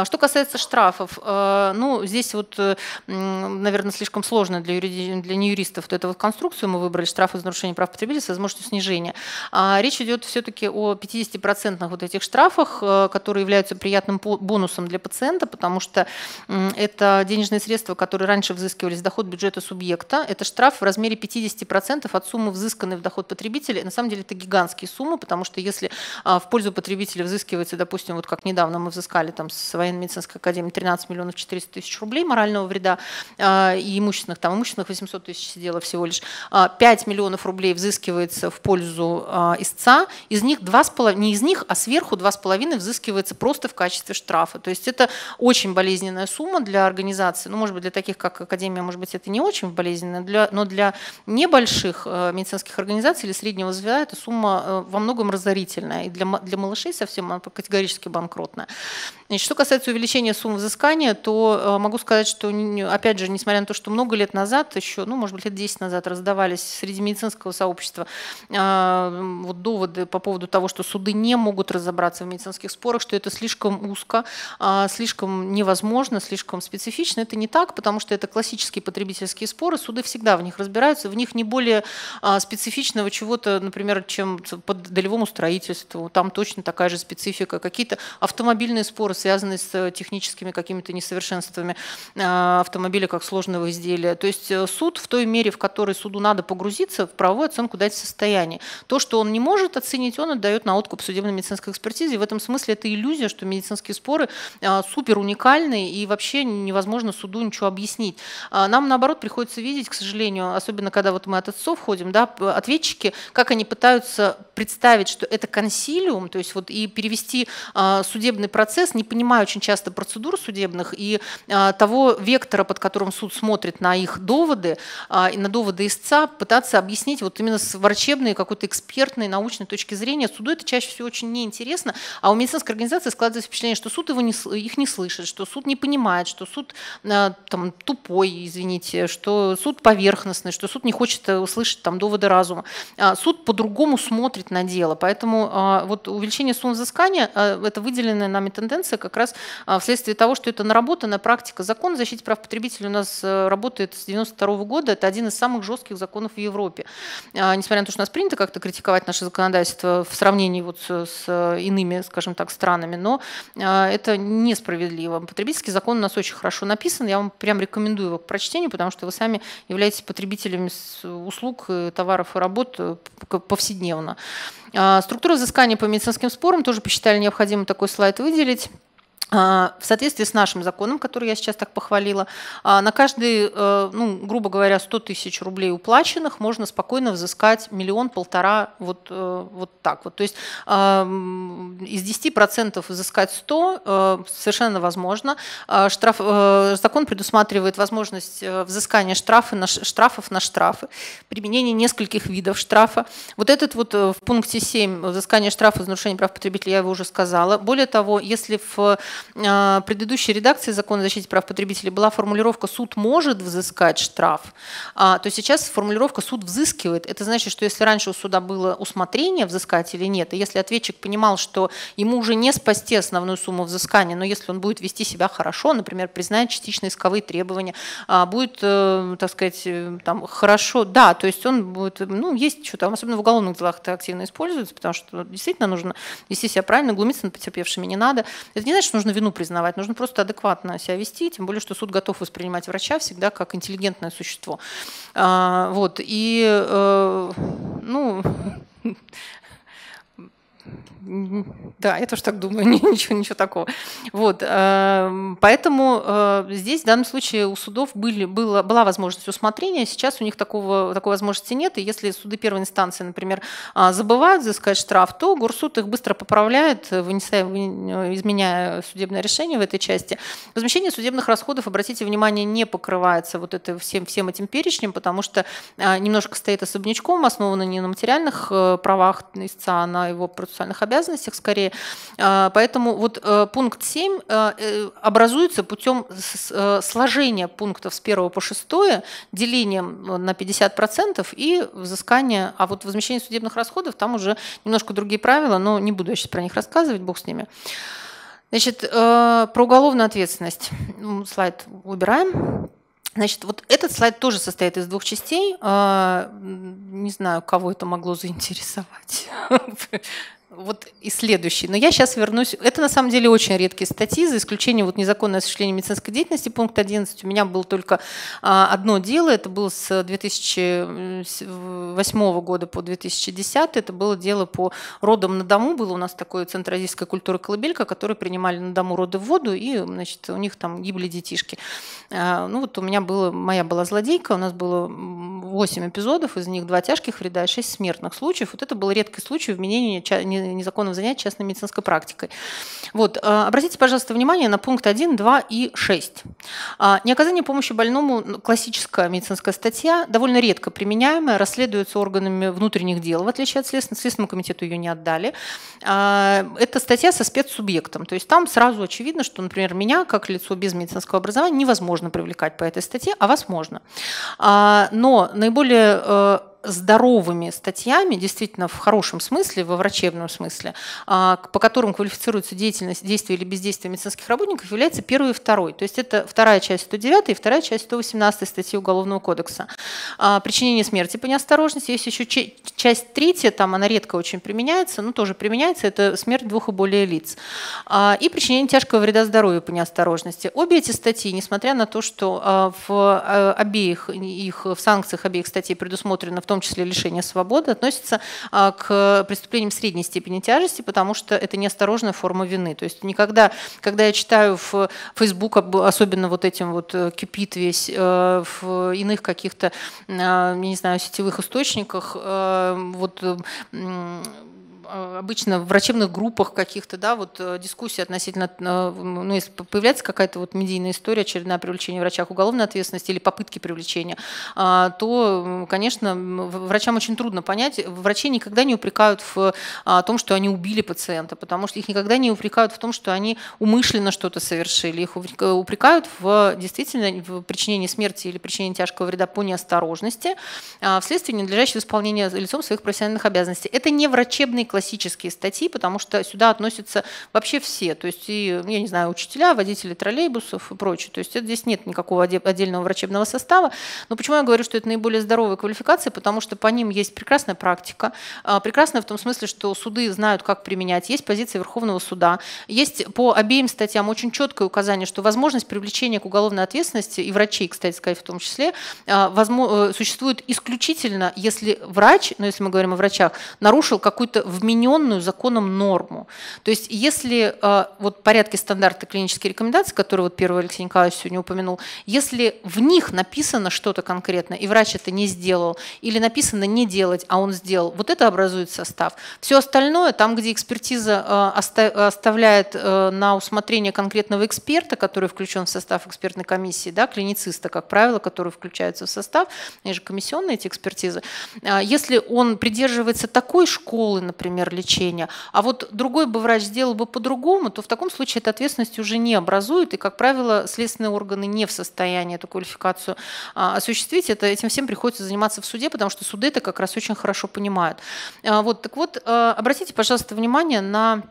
Что касается штрафов, ну, здесь вот, наверное, слишком сложно для, юриди... для неюристов, то это вот конструкцию мы выбрали, штрафы за нарушение прав потребителей, с возможностью снижения. А, речь идет все-таки о 50% вот этих штрафах, которые являются приятным бонусом для пациента, потому что это денежные средства, которые раньше взыскивались доход бюджета субъекта, это штраф в размере 50% от суммы, взысканной в доход потребителя. на самом деле это гигантские суммы, потому что если а, в пользу потребителя взыскивается, допустим, вот как недавно мы взыскали там с военно-медицинской академии 13 миллионов 400 тысяч рублей морального вреда а, и имущественных, там имущественных 800 тысяч сидело всего лишь, 5 а, миллионов рублей взыскивается в пользу истца, из них 2,5, не из них, а сверху 2,5 взыскивается просто в качестве штрафа. То есть это очень болезненная сумма для организации, ну, может быть, для таких, как Академия, может быть, это не очень болезненно, для, но для небольших э, медицинских организаций или среднего звена эта сумма э, во многом разорительная. И для, для малышей совсем она категорически банкротная. Значит, что касается увеличения сумм взыскания, то э, могу сказать, что, опять же, несмотря на то, что много лет назад, еще, ну, может быть, лет 10 назад раздавались среди медицинского сообщества вот доводы по поводу того, что суды не могут разобраться в медицинских спорах, что это слишком узко, а, слишком невозможно, слишком специфично. Это не так, потому что это классические потребительские споры. Суды все всегда в них разбираются, в них не более а, специфичного чего-то, например, чем по долевому строительству, там точно такая же специфика, какие-то автомобильные споры, связанные с э, техническими какими-то несовершенствами а, автомобиля как сложного изделия. То есть э, суд в той мере, в которой суду надо погрузиться, в правовую оценку дать состояние. То, что он не может оценить, он отдает на откуп судебно-медицинской экспертизе. в этом смысле это иллюзия, что медицинские споры а, супер уникальны и вообще невозможно суду ничего объяснить. Нам, наоборот, приходится видеть, к сожалению, сожалению, особенно когда вот мы от отцов ходим, да, ответчики, как они пытаются представить, что это консилиум, то есть вот и перевести э, судебный процесс, не понимая очень часто процедур судебных и э, того вектора, под которым суд смотрит на их доводы, э, и на доводы истца, пытаться объяснить вот именно с врачебной, какой-то экспертной, научной точки зрения. Суду это чаще всего очень неинтересно, а у медицинской организации складывается впечатление, что суд его не, их не слышит, что суд не понимает, что суд э, там, тупой, извините, что суд поверхностный, что суд не хочет э, услышать там доводы разума. А, суд по-другому смотрит на дело, поэтому а, вот увеличение сумм взыскания а, – это выделенная нами тенденция как раз вследствие того, что это наработанная практика. Закон о защите прав потребителей у нас э, работает с 92 года, это один из самых жестких законов в Европе. Несмотря на то, что у нас принято как-то критиковать наше законодательство в сравнении вот с э, иными, скажем так, странами, но это несправедливо. Потребительский закон у нас очень хорошо написан, я вам прям рекомендую его к прочтению, потому что вы сами являетесь являетесь потребителями услуг, э, товаров и работ э, повседневно. А, структура взыскания по медицинским спорам тоже посчитали необходимо такой слайд выделить. А, в соответствии с нашим законом, который я сейчас так похвалила, а, на каждые, э, ну, грубо говоря, 100 тысяч рублей уплаченных можно спокойно взыскать миллион-полтора вот, э, вот так вот. То есть из 10% взыскать 100 э, совершенно возможно. А, штраф, закон предусматривает возможность взыскания штрафа на, штрафов на штрафы, применение нескольких видов штрафа. Вот этот вот в пункте 7 взыскание штрафа за нарушение прав потребителя, я его уже сказала. Более того, если в а, предыдущей редакции закона о защите прав потребителей была формулировка «суд может взыскать штраф», а, то сейчас формулировка «суд взыскивает». Это значит, что если раньше у суда было усмотрение взыскать или нет, и если ответчик понимал, что ему уже не спасти основную сумму взыскания, но если он будет вести себя хорошо, например, признает частичные исковые требования, а, будет, э, так сказать, э, там, хорошо, да, то есть он будет, ну, есть что там, особенно в уголовных делах это активно используется, потому что действительно нужно вести себя правильно, глумиться над потерпевшими не надо. Это не значит, что нужно нужно вину признавать, нужно просто адекватно себя вести, тем более, что суд готов воспринимать врача всегда как интеллигентное существо. А, вот, и, э, ну, Да, я тоже так думаю, ничего, ничего такого. Вот, эм, поэтому э, здесь в данном случае у судов были, была была возможность усмотрения, сейчас у них такого, такой возможности нет, и если суды первой инстанции, например, а, забывают взыскать штраф, то горсуд их быстро поправляет, вынеся, э, изменяя судебное решение в этой части. Возмещение судебных расходов, обратите внимание, не покрывается вот это всем, всем этим перечнем, потому что а, немножко стоит особнячком, основано не на материальных э, правах истца, а на его процессуальных процессуальных обязанностях скорее. А, поэтому вот э, пункт 7 э, э, образуется путем сложения пунктов с 1 по 6 делением на 50% и взыскание. А вот возмещение судебных расходов, там уже немножко другие правила, но не буду я сейчас про них рассказывать, бог с ними. Значит, про уголовную ответственность. Слайд убираем. Значит, вот этот слайд тоже состоит из двух частей. А, не знаю, кого это могло заинтересовать. вот и следующий. Но я сейчас вернусь. Это на самом деле очень редкие статьи, за исключением вот незаконного осуществления медицинской деятельности, пункт 11. У меня было только а, одно дело, это было с 2008 года по 2010. Это было дело по родам на дому. Было у нас такое центроазийская культура колыбелька, которые принимали на дому роды в воду, и значит, у них там гибли детишки. А, ну вот у меня было, моя была злодейка, у нас было 8 эпизодов, из них 2 тяжких вреда и 6 смертных случаев. Вот это был редкий случай вменения незаконных занятий частной медицинской практикой. Вот, э, обратите, пожалуйста, внимание на пункт 1, 2 и 6. А, неоказание помощи больному – классическая медицинская статья, довольно редко применяемая, расследуется органами внутренних дел, в отличие от Следственного, Следственному комитету ее не отдали. А, Это статья со спецсубъектом, то есть там сразу очевидно, что, например, меня, как лицо без медицинского образования, невозможно привлекать по этой статье, а вас можно. А, но наиболее э, здоровыми статьями, действительно в хорошем смысле, во врачебном смысле, а, по которым квалифицируется деятельность, действие или бездействие медицинских работников, является первой и второй. То есть это вторая часть 109 и вторая часть 118 статьи Уголовного кодекса. А, причинение смерти по неосторожности. Есть еще часть третья, там она редко очень применяется, но тоже применяется, это смерть двух и более лиц. А, и причинение тяжкого вреда здоровью по неосторожности. Обе эти статьи, несмотря на то, что в обеих их в санкциях обеих статей предусмотрено в том том числе лишение свободы, относится а, к преступлениям средней степени тяжести, потому что это неосторожная форма вины. То есть никогда, когда я читаю в Facebook, особенно вот этим вот э, кипит весь, э, в иных каких-то, э, не знаю, сетевых источниках, вот а, обычно в врачебных группах каких-то, да, вот э, дискуссии относительно, э, ну, если появляется какая-то вот медийная история, очередное привлечение врача к уголовной ответственности или попытки привлечения, а, то, конечно, врачам очень трудно понять. врачи никогда не упрекают в а, том, что они убили пациента, потому что их никогда не упрекают в том, что они умышленно что-то совершили. Их э, упрекают в действительно в причинении смерти или причинении тяжкого вреда по неосторожности вследствие ненадлежащего исполнения лицом своих профессиональных обязанностей. Это не врачебный классические статьи, потому что сюда относятся вообще все. То есть, и, ну, я не знаю, учителя, водители троллейбусов и прочее. То есть это, здесь нет никакого отдельного врачебного состава. Но почему я говорю, что это наиболее здоровые квалификации? Потому что по ним есть прекрасная практика. А, прекрасная в том смысле, что суды знают, как применять. Есть позиция Верховного суда. Есть по обеим статьям очень четкое указание, что возможность привлечения к уголовной ответственности, и врачей, кстати сказать, в том числе, а, э, существует исключительно, если врач, но ну, если мы говорим о врачах, нарушил какую-то в вмененную законом норму. То есть если э, вот порядки стандарта клинические рекомендации, которые вот первый Алексей Николаевич сегодня упомянул, если в них написано что-то конкретно, и врач это не сделал, или написано не делать, а он сделал, вот это образует состав. Все остальное, там, где экспертиза э, оставляет э, на усмотрение конкретного эксперта, который включен в состав экспертной комиссии, да, клинициста, как правило, который включается в состав, они же комиссионные эти экспертизы, если он придерживается такой школы, например, например, лечения, а вот другой бы врач сделал бы по-другому, то в таком случае эта ответственность уже не образует, и, как правило, следственные органы не в состоянии эту квалификацию а, осуществить. Это, этим всем приходится заниматься в суде, потому что суды это как раз очень хорошо понимают. А, вот, так вот, э, обратите, пожалуйста, внимание на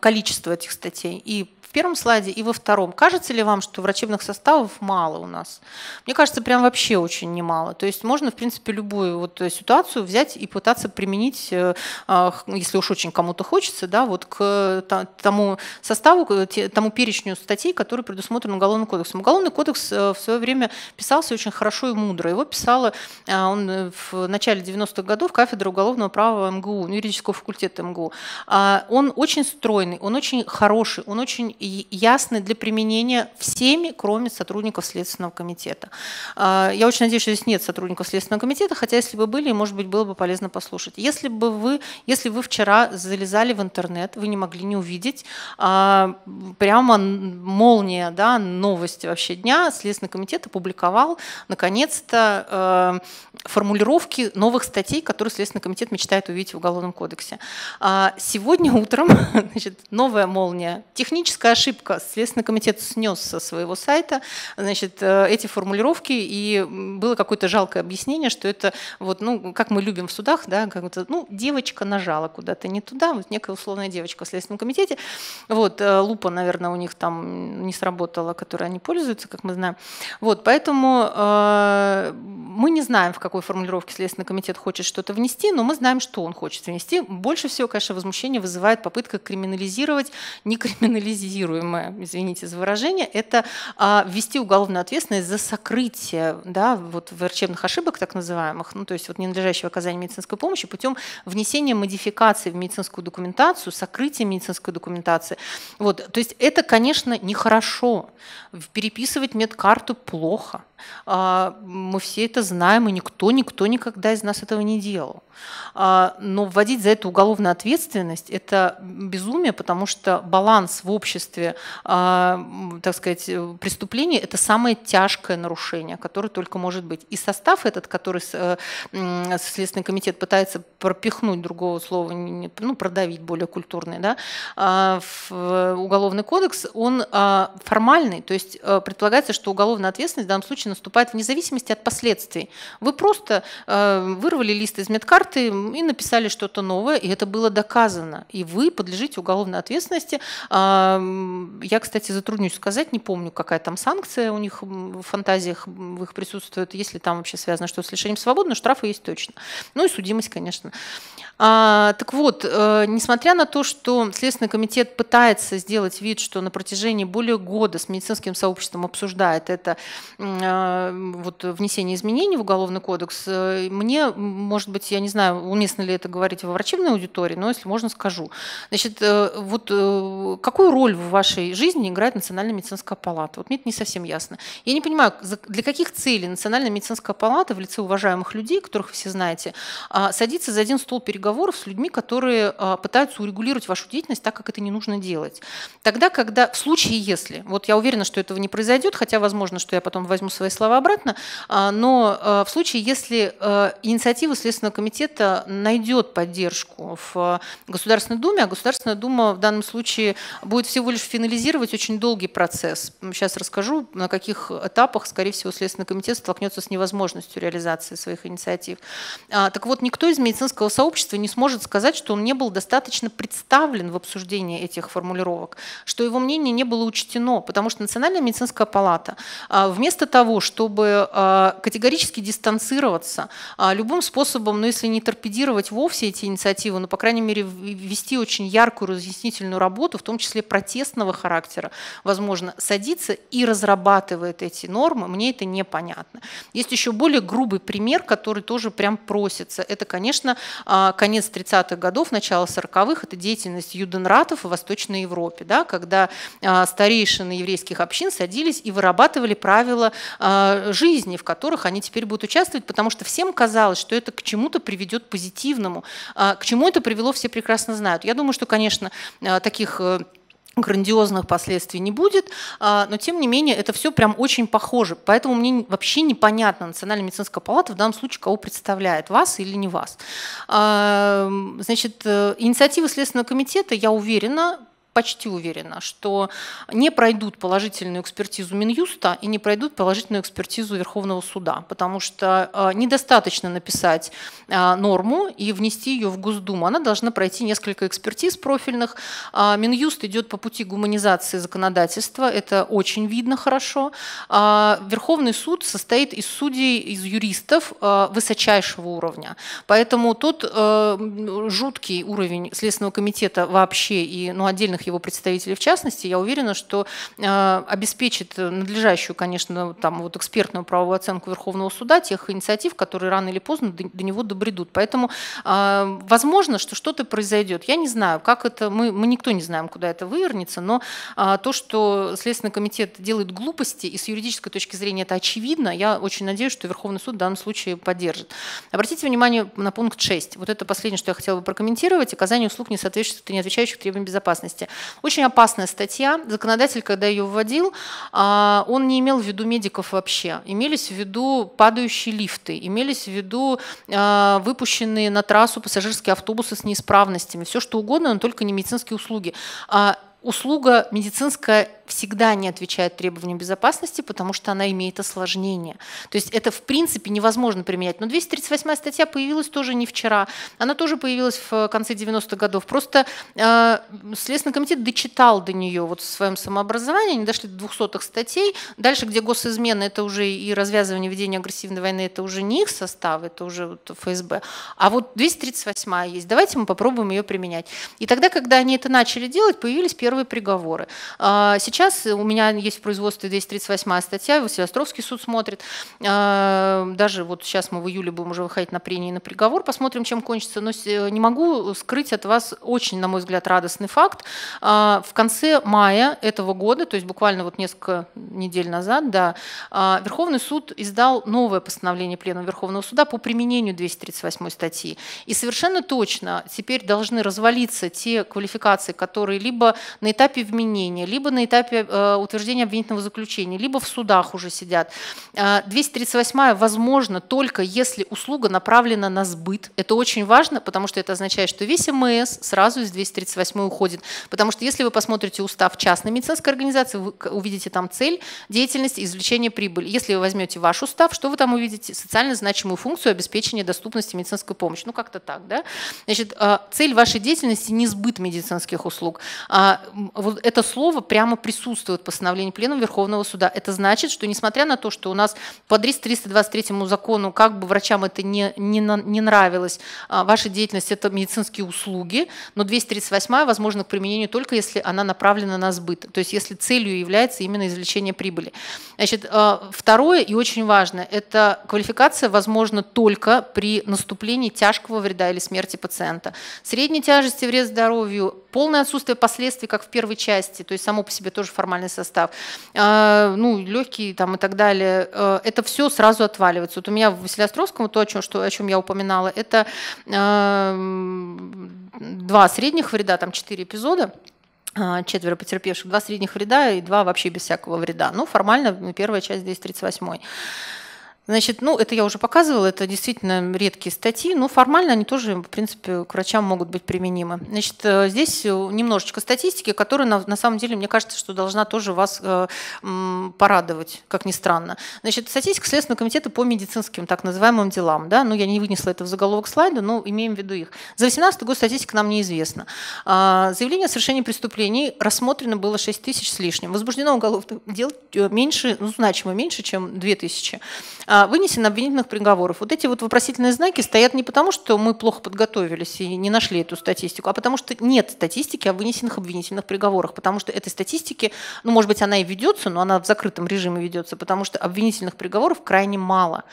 количество этих статей и в первом слайде и во втором. Кажется ли вам, что врачебных составов мало у нас? Мне кажется, прям вообще очень немало. То есть можно, в принципе, любую вот э, ситуацию взять и пытаться применить, э, а, если уж очень кому-то хочется, да, вот к э, тому составу, к тому перечню статей, который предусмотрен Уголовным кодексом. Уголовный кодекс в свое время писался очень хорошо и мудро. Его писала он в начале 90-х годов кафедра уголовного права МГУ, юридического факультета МГУ. А, он очень стройный, он очень хороший, он очень ясны для применения всеми, кроме сотрудников Следственного комитета. А, я очень надеюсь, что здесь нет сотрудников Следственного комитета, хотя если бы были, может быть, было бы полезно послушать. Если бы вы, если вы вчера залезали в интернет, вы не могли не увидеть а, прямо молния, да, новости вообще дня, Следственный комитет опубликовал наконец-то э, формулировки новых статей, которые Следственный комитет мечтает увидеть в Уголовном кодексе. А, сегодня утром значит, новая молния. Техническая ошибка. Следственный комитет снес со своего сайта значит, э, эти формулировки, и было какое-то жалкое объяснение, что это, вот, ну, как мы любим в судах, да, как-то, ну, девочка нажала куда-то не туда, вот некая условная девочка в Следственном комитете. Вот, э, лупа, наверное, у них там не сработала, которой они пользуются, как мы знаем. Вот, поэтому э, мы не знаем, в какой такой формулировке Следственный комитет хочет что-то внести, но мы знаем, что он хочет внести. Больше всего, конечно, возмущение вызывает попытка криминализировать некриминализируемое, извините за выражение, это а, ввести уголовную ответственность за сокрытие да, вот врачебных ошибок, так называемых, ну, то есть вот ненадлежащего оказания медицинской помощи путем внесения модификации в медицинскую документацию, сокрытия медицинской документации. Вот, то есть это, конечно, нехорошо. Переписывать медкарту плохо. А, мы все это знаем, и никто никто, никто никогда из нас этого не делал. А, но вводить за это уголовную ответственность – это безумие, потому что баланс в обществе, а, так сказать, э, преступлений – это самое тяжкое нарушение, которое только может быть. И состав этот, который э, Следственный комитет пытается пропихнуть, другого слова, ну, продавить более культурный, да, а, в э, Уголовный кодекс, он формальный, то есть предполагается, что уголовная ответственность в данном случае наступает вне зависимости от последствий. Вы просто просто э, вырвали лист из медкарты и написали что-то новое, и это было доказано. И вы подлежите уголовной ответственности. А, я, кстати, затруднюсь сказать, не помню, какая там санкция у них в фантазиях в их присутствует, если там вообще связано что с лишением свободы, но штрафы есть точно. Ну и судимость, конечно. А, так вот, э, несмотря на то, что Следственный комитет пытается сделать вид, что на протяжении более года с медицинским сообществом обсуждает это э, вот внесение изменений в уголовный код кодекс. Э, мне, может быть, я не знаю, уместно ли это говорить во врачебной аудитории, но если можно, скажу. Значит, э, вот э, какую роль в вашей жизни играет Национальная медицинская палата? Вот мне это не совсем ясно. Я не понимаю, для каких целей Национальная медицинская палата в лице уважаемых людей, которых вы все знаете, а, садится за один стол переговоров с людьми, которые а, пытаются урегулировать вашу деятельность так, как это не нужно делать. Тогда, когда, в случае если, вот я уверена, что этого не произойдет, хотя возможно, что я потом возьму свои слова обратно, а, но в случае, если э, инициатива Следственного комитета найдет поддержку в э, Государственной Думе, а Государственная Дума в данном случае будет всего лишь финализировать очень долгий процесс. Сейчас расскажу, на каких этапах, скорее всего, Следственный комитет столкнется с невозможностью реализации своих инициатив. А, так вот, никто из медицинского сообщества не сможет сказать, что он не был достаточно представлен в обсуждении этих формулировок, что его мнение не было учтено, потому что Национальная медицинская палата а, вместо того, чтобы а, категорически дистанцировать инициироваться. А, любым способом, ну если не торпедировать вовсе эти инициативы, но, по крайней мере, вести очень яркую разъяснительную работу, в том числе протестного характера, возможно, садиться и разрабатывает эти нормы, мне это непонятно. Есть еще более грубый пример, который тоже прям просится. Это, конечно, а, конец 30-х годов, начало 40-х, это деятельность юденратов в Восточной Европе, да, когда а, старейшины еврейских общин садились и вырабатывали правила жизни, в которых они теперь будут участвовать, потому что всем казалось, что это к чему-то приведет позитивному. А, к чему это привело, все прекрасно знают. Я думаю, что, конечно, а, таких э, грандиозных последствий не будет, а, но тем не менее это все прям очень похоже. Поэтому мне вообще непонятно, Национальная медицинская палата в данном случае кого представляет, вас или не вас. Значит, э, инициатива Следственного комитета, я уверена, почти уверена, что не пройдут положительную экспертизу Минюста и не пройдут положительную экспертизу Верховного суда, потому что э, недостаточно написать э, норму и внести ее в Госдуму. Она должна пройти несколько экспертиз профильных. Э, Минюст идет по пути гуманизации законодательства, это очень видно хорошо. Верховный суд состоит из судей, из юристов высочайшего уровня. Поэтому тот жуткий уровень Следственного комитета вообще и ну, отдельных его представителей в частности, я уверена, что э, обеспечит надлежащую, конечно, там вот экспертную правовую оценку Верховного суда тех инициатив, которые рано или поздно до, до него добредут. Поэтому э, возможно, что что-то произойдет. Я не знаю, как это, мы, мы никто не знаем, куда это вывернется, но э, то, что Следственный комитет делает глупости, и с юридической точки зрения это очевидно, я очень надеюсь, что Верховный суд в данном случае поддержит. Обратите внимание на пункт 6. Вот это последнее, что я хотела бы прокомментировать. Оказание услуг не соответствует не отвечающих требованиям безопасности. Очень опасная статья. Законодатель, когда ее вводил, а, он не имел в виду медиков вообще. Имелись в виду падающие лифты, имелись в виду а, выпущенные на трассу пассажирские автобусы с неисправностями. Все что угодно, но только не медицинские услуги а, услуга медицинская всегда не отвечает требованиям безопасности, потому что она имеет осложнение. То есть это в принципе невозможно применять. Но 238 статья появилась тоже не вчера. Она тоже появилась в конце 90-х годов. Просто э, Следственный комитет дочитал до нее вот в своем самообразовании, они дошли до 200 статей. Дальше, где госизмена, это уже и развязывание ведения агрессивной войны, это уже не их состав, это уже вот ФСБ. А вот 238 есть. Давайте мы попробуем ее применять. И тогда, когда они это начали делать, появились первые приговоры. А, сейчас сейчас у меня есть в производстве 238 статья, Василиостровский суд смотрит. А, даже вот сейчас мы в июле будем уже выходить на прение и на приговор, посмотрим, чем кончится. Но э, не могу скрыть от вас очень, на мой взгляд, радостный факт. А, в конце мая этого года, то есть буквально вот несколько недель назад, да, а, Верховный суд издал новое постановление Пленума Верховного суда по применению 238 статьи. И совершенно точно теперь должны развалиться те квалификации, которые либо на этапе вменения, либо на этапе этапе утверждения обвинительного заключения, либо в судах уже сидят. 238 э, возможно только если услуга направлена на сбыт. Это очень важно, потому что это означает, что весь МС сразу из 238 уходит. Потому что если вы посмотрите устав частной медицинской организации, вы увидите там цель деятельности, извлечение прибыли. Если вы возьмете ваш устав, что вы там увидите? Социально значимую функцию обеспечения доступности медицинской помощи. Ну, как-то так, да? Значит, э, цель вашей деятельности – не сбыт медицинских услуг. А, вот Это слово прямо присутствует присутствует постановление Пленума Верховного Суда. Это значит, что несмотря на то, что у нас по 323 закону, как бы врачам это не, не, не нравилось, а, ваша деятельность – это медицинские услуги, но 238 возможно к применению только если она направлена на сбыт, то есть если целью является именно извлечение прибыли. Значит, а, второе и очень важно – это квалификация возможна только при наступлении тяжкого вреда или смерти пациента. Средней тяжести вред здоровью полное отсутствие последствий, как в первой части, то есть само по себе тоже формальный состав, а, ну, легкие там и так далее, а, это все сразу отваливается. Вот у меня в Василиостровском то, о чем, что, о чем я упоминала, это эм, два средних вреда, там четыре эпизода, а, четверо потерпевших, два средних вреда и два вообще без всякого вреда. Ну, формально ну, первая часть здесь 238. Значит, ну, это я уже показывала, это действительно редкие статьи, но формально они тоже, в принципе, к врачам могут быть применимы. Значит, э, здесь э, немножечко статистики, которая, на, на самом деле, мне кажется, что должна тоже вас э, м, порадовать, как ни странно. Значит, статистика Следственного комитета по медицинским так называемым делам, да, ну, я не вынесла это в заголовок слайда, но имеем в виду их. За 2018 год статистика нам неизвестна. А, заявление о совершении преступлений рассмотрено было 6 тысяч с лишним. Возбуждено уголовных дел э, меньше, ну, значимо меньше, чем 2 тысячи. А, а, Вынесено обвинительных приговоров. Вот эти вот вопросительные знаки стоят не потому, что мы плохо подготовились и не нашли эту статистику, а потому что нет статистики о вынесенных обвинительных приговорах, потому что этой статистики, ну, может быть, она и ведется, но она в закрытом режиме ведется, потому что обвинительных приговоров крайне мало.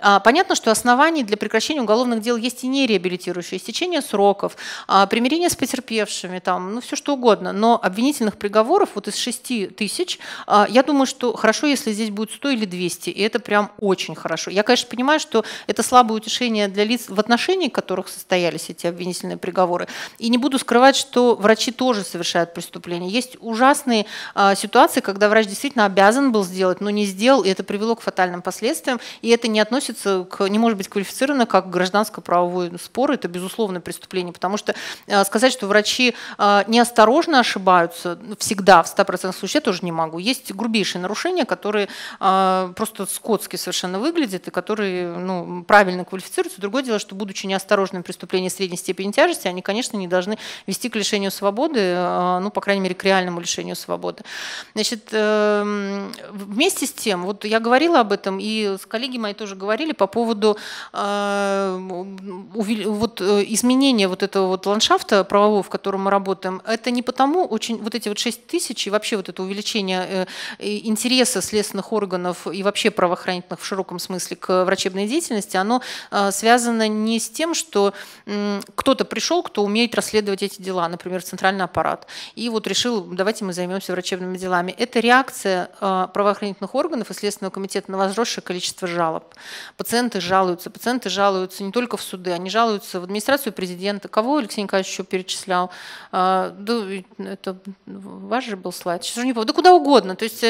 А, понятно, что оснований для прекращения уголовных дел есть и не реабилитирующие, истечение сроков, а, примирение с потерпевшими, там, ну, все что угодно, но обвинительных приговоров вот из 6 тысяч, я думаю, что хорошо, если здесь будет 100 или 200, и это прям очень очень хорошо. Я, конечно, понимаю, что это слабое утешение для лиц, в отношении которых состоялись эти обвинительные приговоры. И не буду скрывать, что врачи тоже совершают преступления. Есть ужасные э, ситуации, когда врач действительно обязан был сделать, но не сделал, и это привело к фатальным последствиям. И это не относится, к, не может быть квалифицировано как гражданско-правовой спор. Это, безусловно, преступление. Потому что э, сказать, что врачи э, неосторожно ошибаются, всегда, в 100% случаев, я тоже не могу. Есть грубейшие нарушения, которые э, просто скотски совершенно выглядит и которые ну, правильно квалифицируются. Другое дело, что будучи неосторожным преступлением средней степени тяжести, они, конечно, не должны вести к лишению свободы, а, ну, по крайней мере, к реальному лишению свободы. Значит, эм, вместе с тем, вот я говорила об этом, и с коллеги мои тоже говорили по поводу э, вот, э, изменения вот этого вот ландшафта правового, в котором мы работаем. Это не потому очень, вот эти вот 6 тысяч и вообще вот это увеличение э, интереса следственных органов и вообще правоохранительных в широком широком смысле к врачебной деятельности, оно э, связано не с тем, что кто-то пришел, кто умеет расследовать эти дела, например, центральный аппарат, и вот решил, давайте мы займемся врачебными делами. Это реакция э, правоохранительных органов и Следственного комитета на возросшее количество жалоб. Пациенты жалуются, пациенты жалуются не только в суды, они жалуются в администрацию президента. Кого Алексей Николаевич еще перечислял? Э, да, это ваш же был слайд. Сейчас уже не помню. Да куда угодно. То есть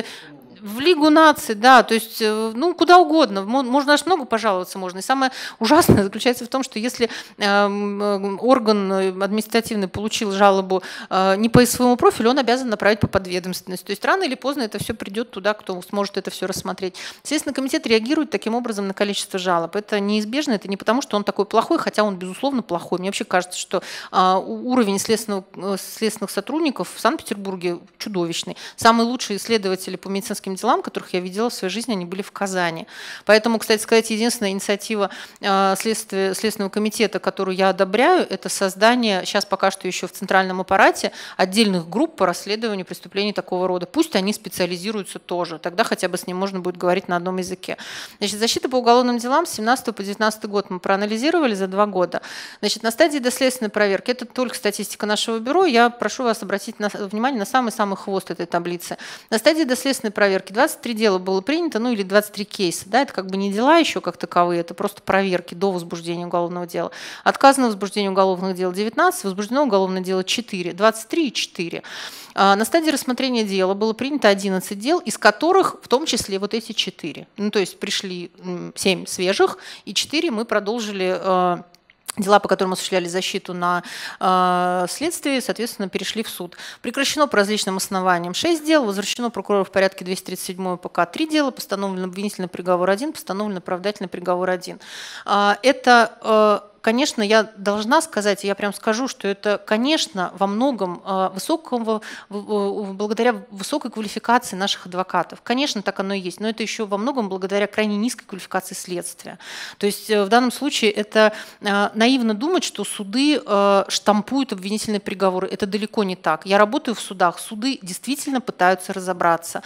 в Лигу наций, да, то есть, э, ну, куда угодно, можно аж много пожаловаться можно. И самое ужасное заключается в том, что если эм, эм, э, орган административный получил жалобу э, не по своему профилю, он обязан направить по подведомственности. То есть рано или поздно это все придет туда, кто сможет это все рассмотреть. Следственный комитет реагирует таким образом на количество жалоб. Это неизбежно, это не потому, что он такой плохой, хотя он, безусловно, плохой. Мне вообще кажется, что а, э, уровень следственных сотрудников в Санкт-Петербурге чудовищный. Самые лучшие исследователи по медицинской гражданским делам, которых я видела в своей жизни, они были в Казани. Поэтому, кстати сказать, единственная инициатива э, следствия, Следственного комитета, которую я одобряю, это создание, сейчас пока что еще в центральном аппарате, отдельных групп по расследованию преступлений такого рода. Пусть они специализируются тоже, тогда хотя бы с ним можно будет говорить на одном языке. Значит, защита по уголовным делам с 17 по 19 год мы проанализировали за два года. Значит, на стадии доследственной проверки, это только статистика нашего бюро, я прошу вас обратить на, внимание на самый-самый хвост этой таблицы. На стадии доследственной проверки проверки. 23 дела было принято, ну или 23 кейса, да, это как бы не дела еще как таковые, это просто проверки до возбуждения уголовного дела. Отказано возбуждение уголовных дел 19, возбуждено уголовное дело 4, 23 и 4. А, на стадии рассмотрения дела было принято 11 дел, из которых в том числе вот эти 4. Ну, то есть пришли 7 свежих, и 4 мы продолжили а, дела, по которым осуществляли защиту на э, следствии, соответственно, перешли в суд. Прекращено по различным основаниям 6 дел, возвращено прокурору в порядке 237 ПК 3 дела, постановлен обвинительный приговор 1, постановлен оправдательный приговор 1. Э, это э, конечно, я должна сказать, я прям скажу, что это, конечно, во многом а, высокого, благодаря высокой квалификации наших адвокатов. Конечно, так оно и есть, но это еще во многом благодаря крайне низкой квалификации следствия. То есть э, в данном случае это а, наивно думать, что суды а, штампуют обвинительные приговоры. Это далеко не так. Я работаю в судах, суды действительно пытаются разобраться.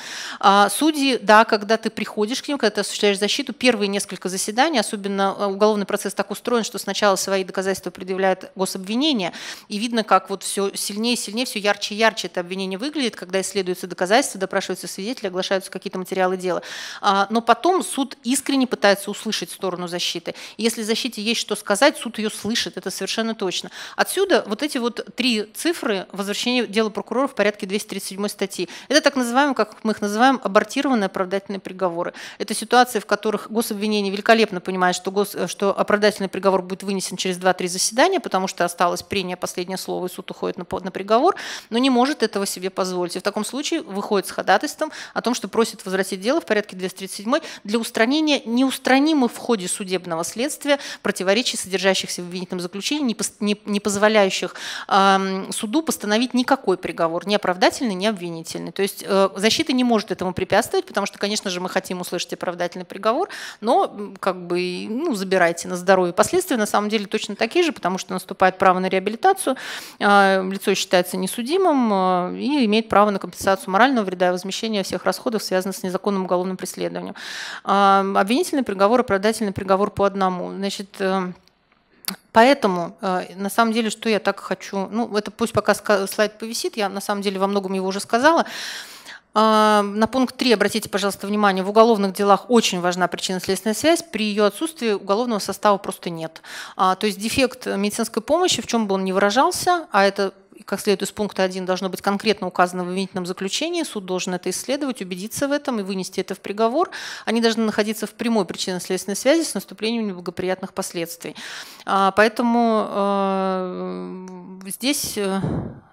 Судьи, да, когда ты приходишь к ним, когда ты осуществляешь защиту, первые несколько заседаний, особенно уголовный процесс так устроен, что сначала сначала свои доказательства предъявляет гособвинение, и видно, как вот все сильнее и сильнее, все ярче и ярче это обвинение выглядит, когда исследуются доказательства, допрашиваются свидетели, оглашаются какие-то материалы дела. А, но потом суд искренне пытается услышать сторону защиты. Если защите есть что сказать, суд ее слышит, это совершенно точно. Отсюда вот эти вот три цифры возвращения дела прокурора в порядке 237 статьи. Это так называемые, как мы их называем, абортированные оправдательные приговоры. Это ситуации, в которых гособвинение великолепно понимает, что, гос, э, что оправдательный приговор будет вынесен вынесен через 2-3 заседания, потому что осталось прения последнее слово, и суд уходит на, на приговор, но не может этого себе позволить. И в таком случае выходит с ходатайством о том, что просит возвратить дело в порядке 237 для устранения неустранимых в ходе судебного следствия противоречий, содержащихся в обвинительном заключении, не, не, не позволяющих э, суду постановить никакой приговор, ни оправдательный, ни обвинительный. То есть э, защита не может этому препятствовать, потому что, конечно же, мы хотим услышать оправдательный приговор, но как бы ну, забирайте на здоровье последствия. На самом самом деле точно такие же, потому что наступает право на реабилитацию, а, лицо считается несудимым а, и имеет право на компенсацию морального вреда и возмещение всех расходов, связанных с незаконным уголовным преследованием. А, обвинительный приговор, оправдательный приговор по одному. Значит, э, Поэтому, э, на самом деле, что я так хочу, ну, это пусть пока слайд повисит, я на самом деле во многом его уже сказала, а, на пункт 3 обратите, пожалуйста, внимание, в уголовных делах очень важна причинно-следственная связь, при ее отсутствии уголовного состава просто нет. А, то есть дефект медицинской помощи, в чем бы он ни выражался, а это как следует из пункта 1, должно быть конкретно указано в обвинительном заключении, суд должен это исследовать, убедиться в этом и вынести это в приговор. Они должны находиться в прямой причинно-следственной связи с наступлением неблагоприятных последствий. А, поэтому э, здесь э,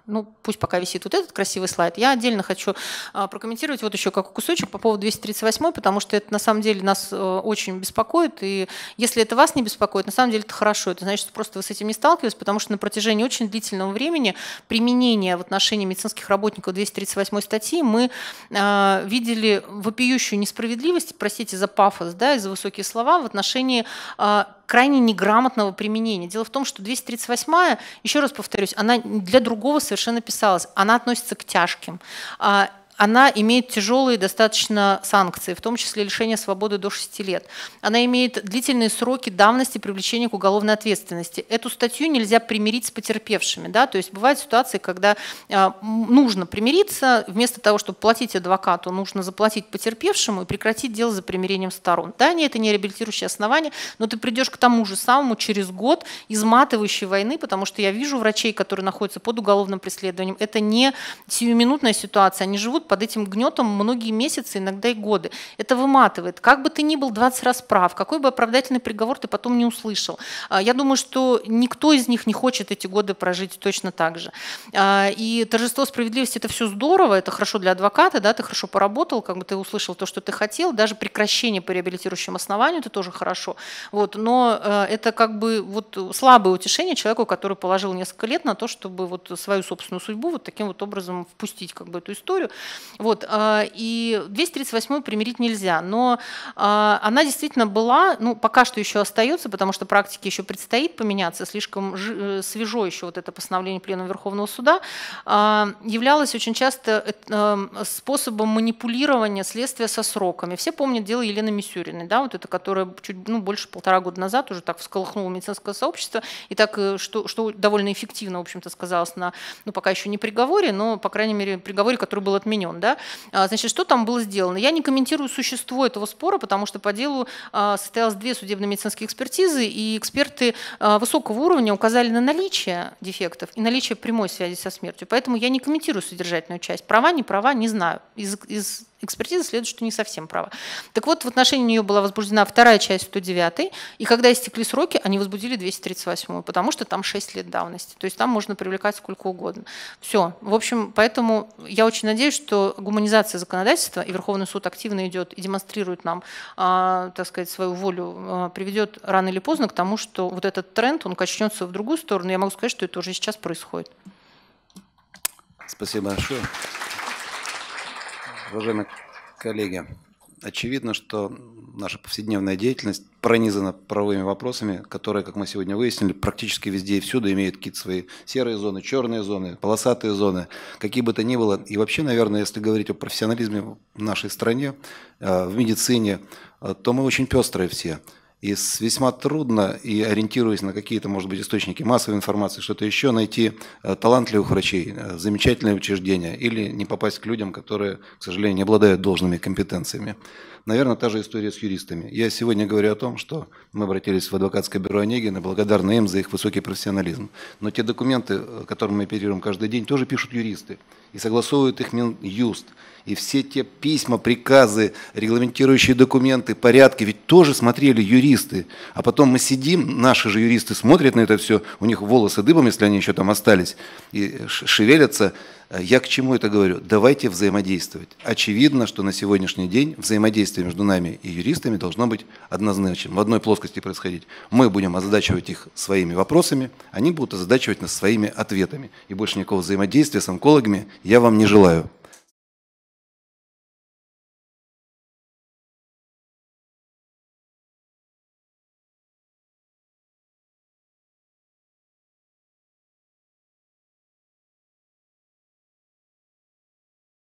ну пусть пока висит вот этот красивый слайд, я отдельно хочу а, прокомментировать вот еще как кусочек по поводу 238, потому что это на самом деле нас э, очень беспокоит, и если это вас не беспокоит, на самом деле это хорошо, это значит, что просто вы с этим не сталкивались, потому что на протяжении очень длительного времени применение в отношении медицинских работников 238 статьи мы а, видели вопиющую несправедливость, простите за пафос, да, и за высокие слова в отношении а, крайне неграмотного применения. Дело в том, что 238-я, еще раз повторюсь, она для другого совершенно писалась, она относится к тяжким. А, она имеет тяжелые достаточно санкции, в том числе лишение свободы до 6 лет. Она имеет длительные сроки давности привлечения к уголовной ответственности. Эту статью нельзя примирить с потерпевшими. Да? То есть бывают ситуации, когда а, нужно примириться, вместо того, чтобы платить адвокату, нужно заплатить потерпевшему и прекратить дело за примирением сторон. Да, не это не реабилитирующее основание, но ты придешь к тому же самому через год изматывающей войны, потому что я вижу врачей, которые находятся под уголовным преследованием. Это не сиюминутная ситуация, они живут под этим гнетом многие месяцы, иногда и годы. Это выматывает. Как бы ты ни был 20 раз прав, какой бы оправдательный приговор ты потом не услышал. А, я думаю, что никто из них не хочет эти годы прожить точно так же. А, и торжество справедливости – это все здорово, это хорошо для адвоката, да, ты хорошо поработал, как бы ты услышал то, что ты хотел, даже прекращение по реабилитирующим основанию – это тоже хорошо. Вот. Но а, это как бы вот слабое утешение человеку, который положил несколько лет на то, чтобы вот свою собственную судьбу вот таким вот образом впустить как бы эту историю. Вот, а, и 238 примирить нельзя, но а, она действительно была, ну, пока что еще остается, потому что практике еще предстоит поменяться, слишком э, свежо еще вот это постановление Пленума Верховного Суда, а, являлось очень часто э, э, способом манипулирования следствия со сроками. Все помнят дело Елены Мисюриной, да, вот это, которое чуть ну, больше полтора года назад уже так всколыхнуло медицинское сообщество, и так, что, что довольно эффективно, в общем-то, сказалось на, ну, пока еще не приговоре, но, по крайней мере, приговоре, который был отменен отклонен. Да? А, значит, что там было сделано? Я не комментирую существо этого спора, потому что по делу а, состоялось две судебно-медицинские экспертизы, и эксперты а, высокого уровня указали на наличие дефектов и наличие прямой связи со смертью. Поэтому я не комментирую содержательную часть. Права, не права, не знаю. Из, из Экспертиза следует, что не совсем права. Так вот, в отношении нее была возбуждена вторая часть 109, и когда истекли сроки, они возбудили 238, потому что там 6 лет давности. То есть там можно привлекать сколько угодно. Все. В общем, поэтому я очень надеюсь, что гуманизация законодательства, и Верховный суд активно идет и демонстрирует нам, а, так сказать, свою волю, а, приведет рано или поздно к тому, что вот этот тренд, он качнется в другую сторону. Я могу сказать, что это уже сейчас происходит. Спасибо большое. Уважаемые коллеги, очевидно, что наша повседневная деятельность пронизана правовыми вопросами, которые, как мы сегодня выяснили, практически везде и всюду имеют какие-то свои серые зоны, черные зоны, полосатые зоны, какие бы то ни было. И вообще, наверное, если говорить о профессионализме в нашей стране, э, в медицине, э, то мы очень пестрые все. И весьма трудно, и ориентируясь на какие-то, может быть, источники массовой информации, что-то еще, найти э, талантливых врачей, э, замечательные учреждения, или не попасть к людям, которые, к сожалению, не обладают должными компетенциями. Наверное, та же история с юристами. Я сегодня говорю о том, что мы обратились в адвокатское бюро Онегина, благодарны им за их высокий профессионализм. Но те документы, э, которыми мы оперируем каждый день, тоже пишут юристы. И согласовывают их Минюст. И все те письма, приказы, регламентирующие документы, порядки, ведь тоже смотрели юристы. А потом мы сидим, наши же юристы смотрят на это все, у них волосы дыбом, если они еще там остались, и шевелятся. Я к чему это говорю? Давайте взаимодействовать. Очевидно, что на сегодняшний день взаимодействие между нами и юристами должно быть однозначным, в одной плоскости происходить. Мы будем озадачивать их своими вопросами, они будут озадачивать нас своими ответами. И больше никакого взаимодействия с онкологами я вам не желаю.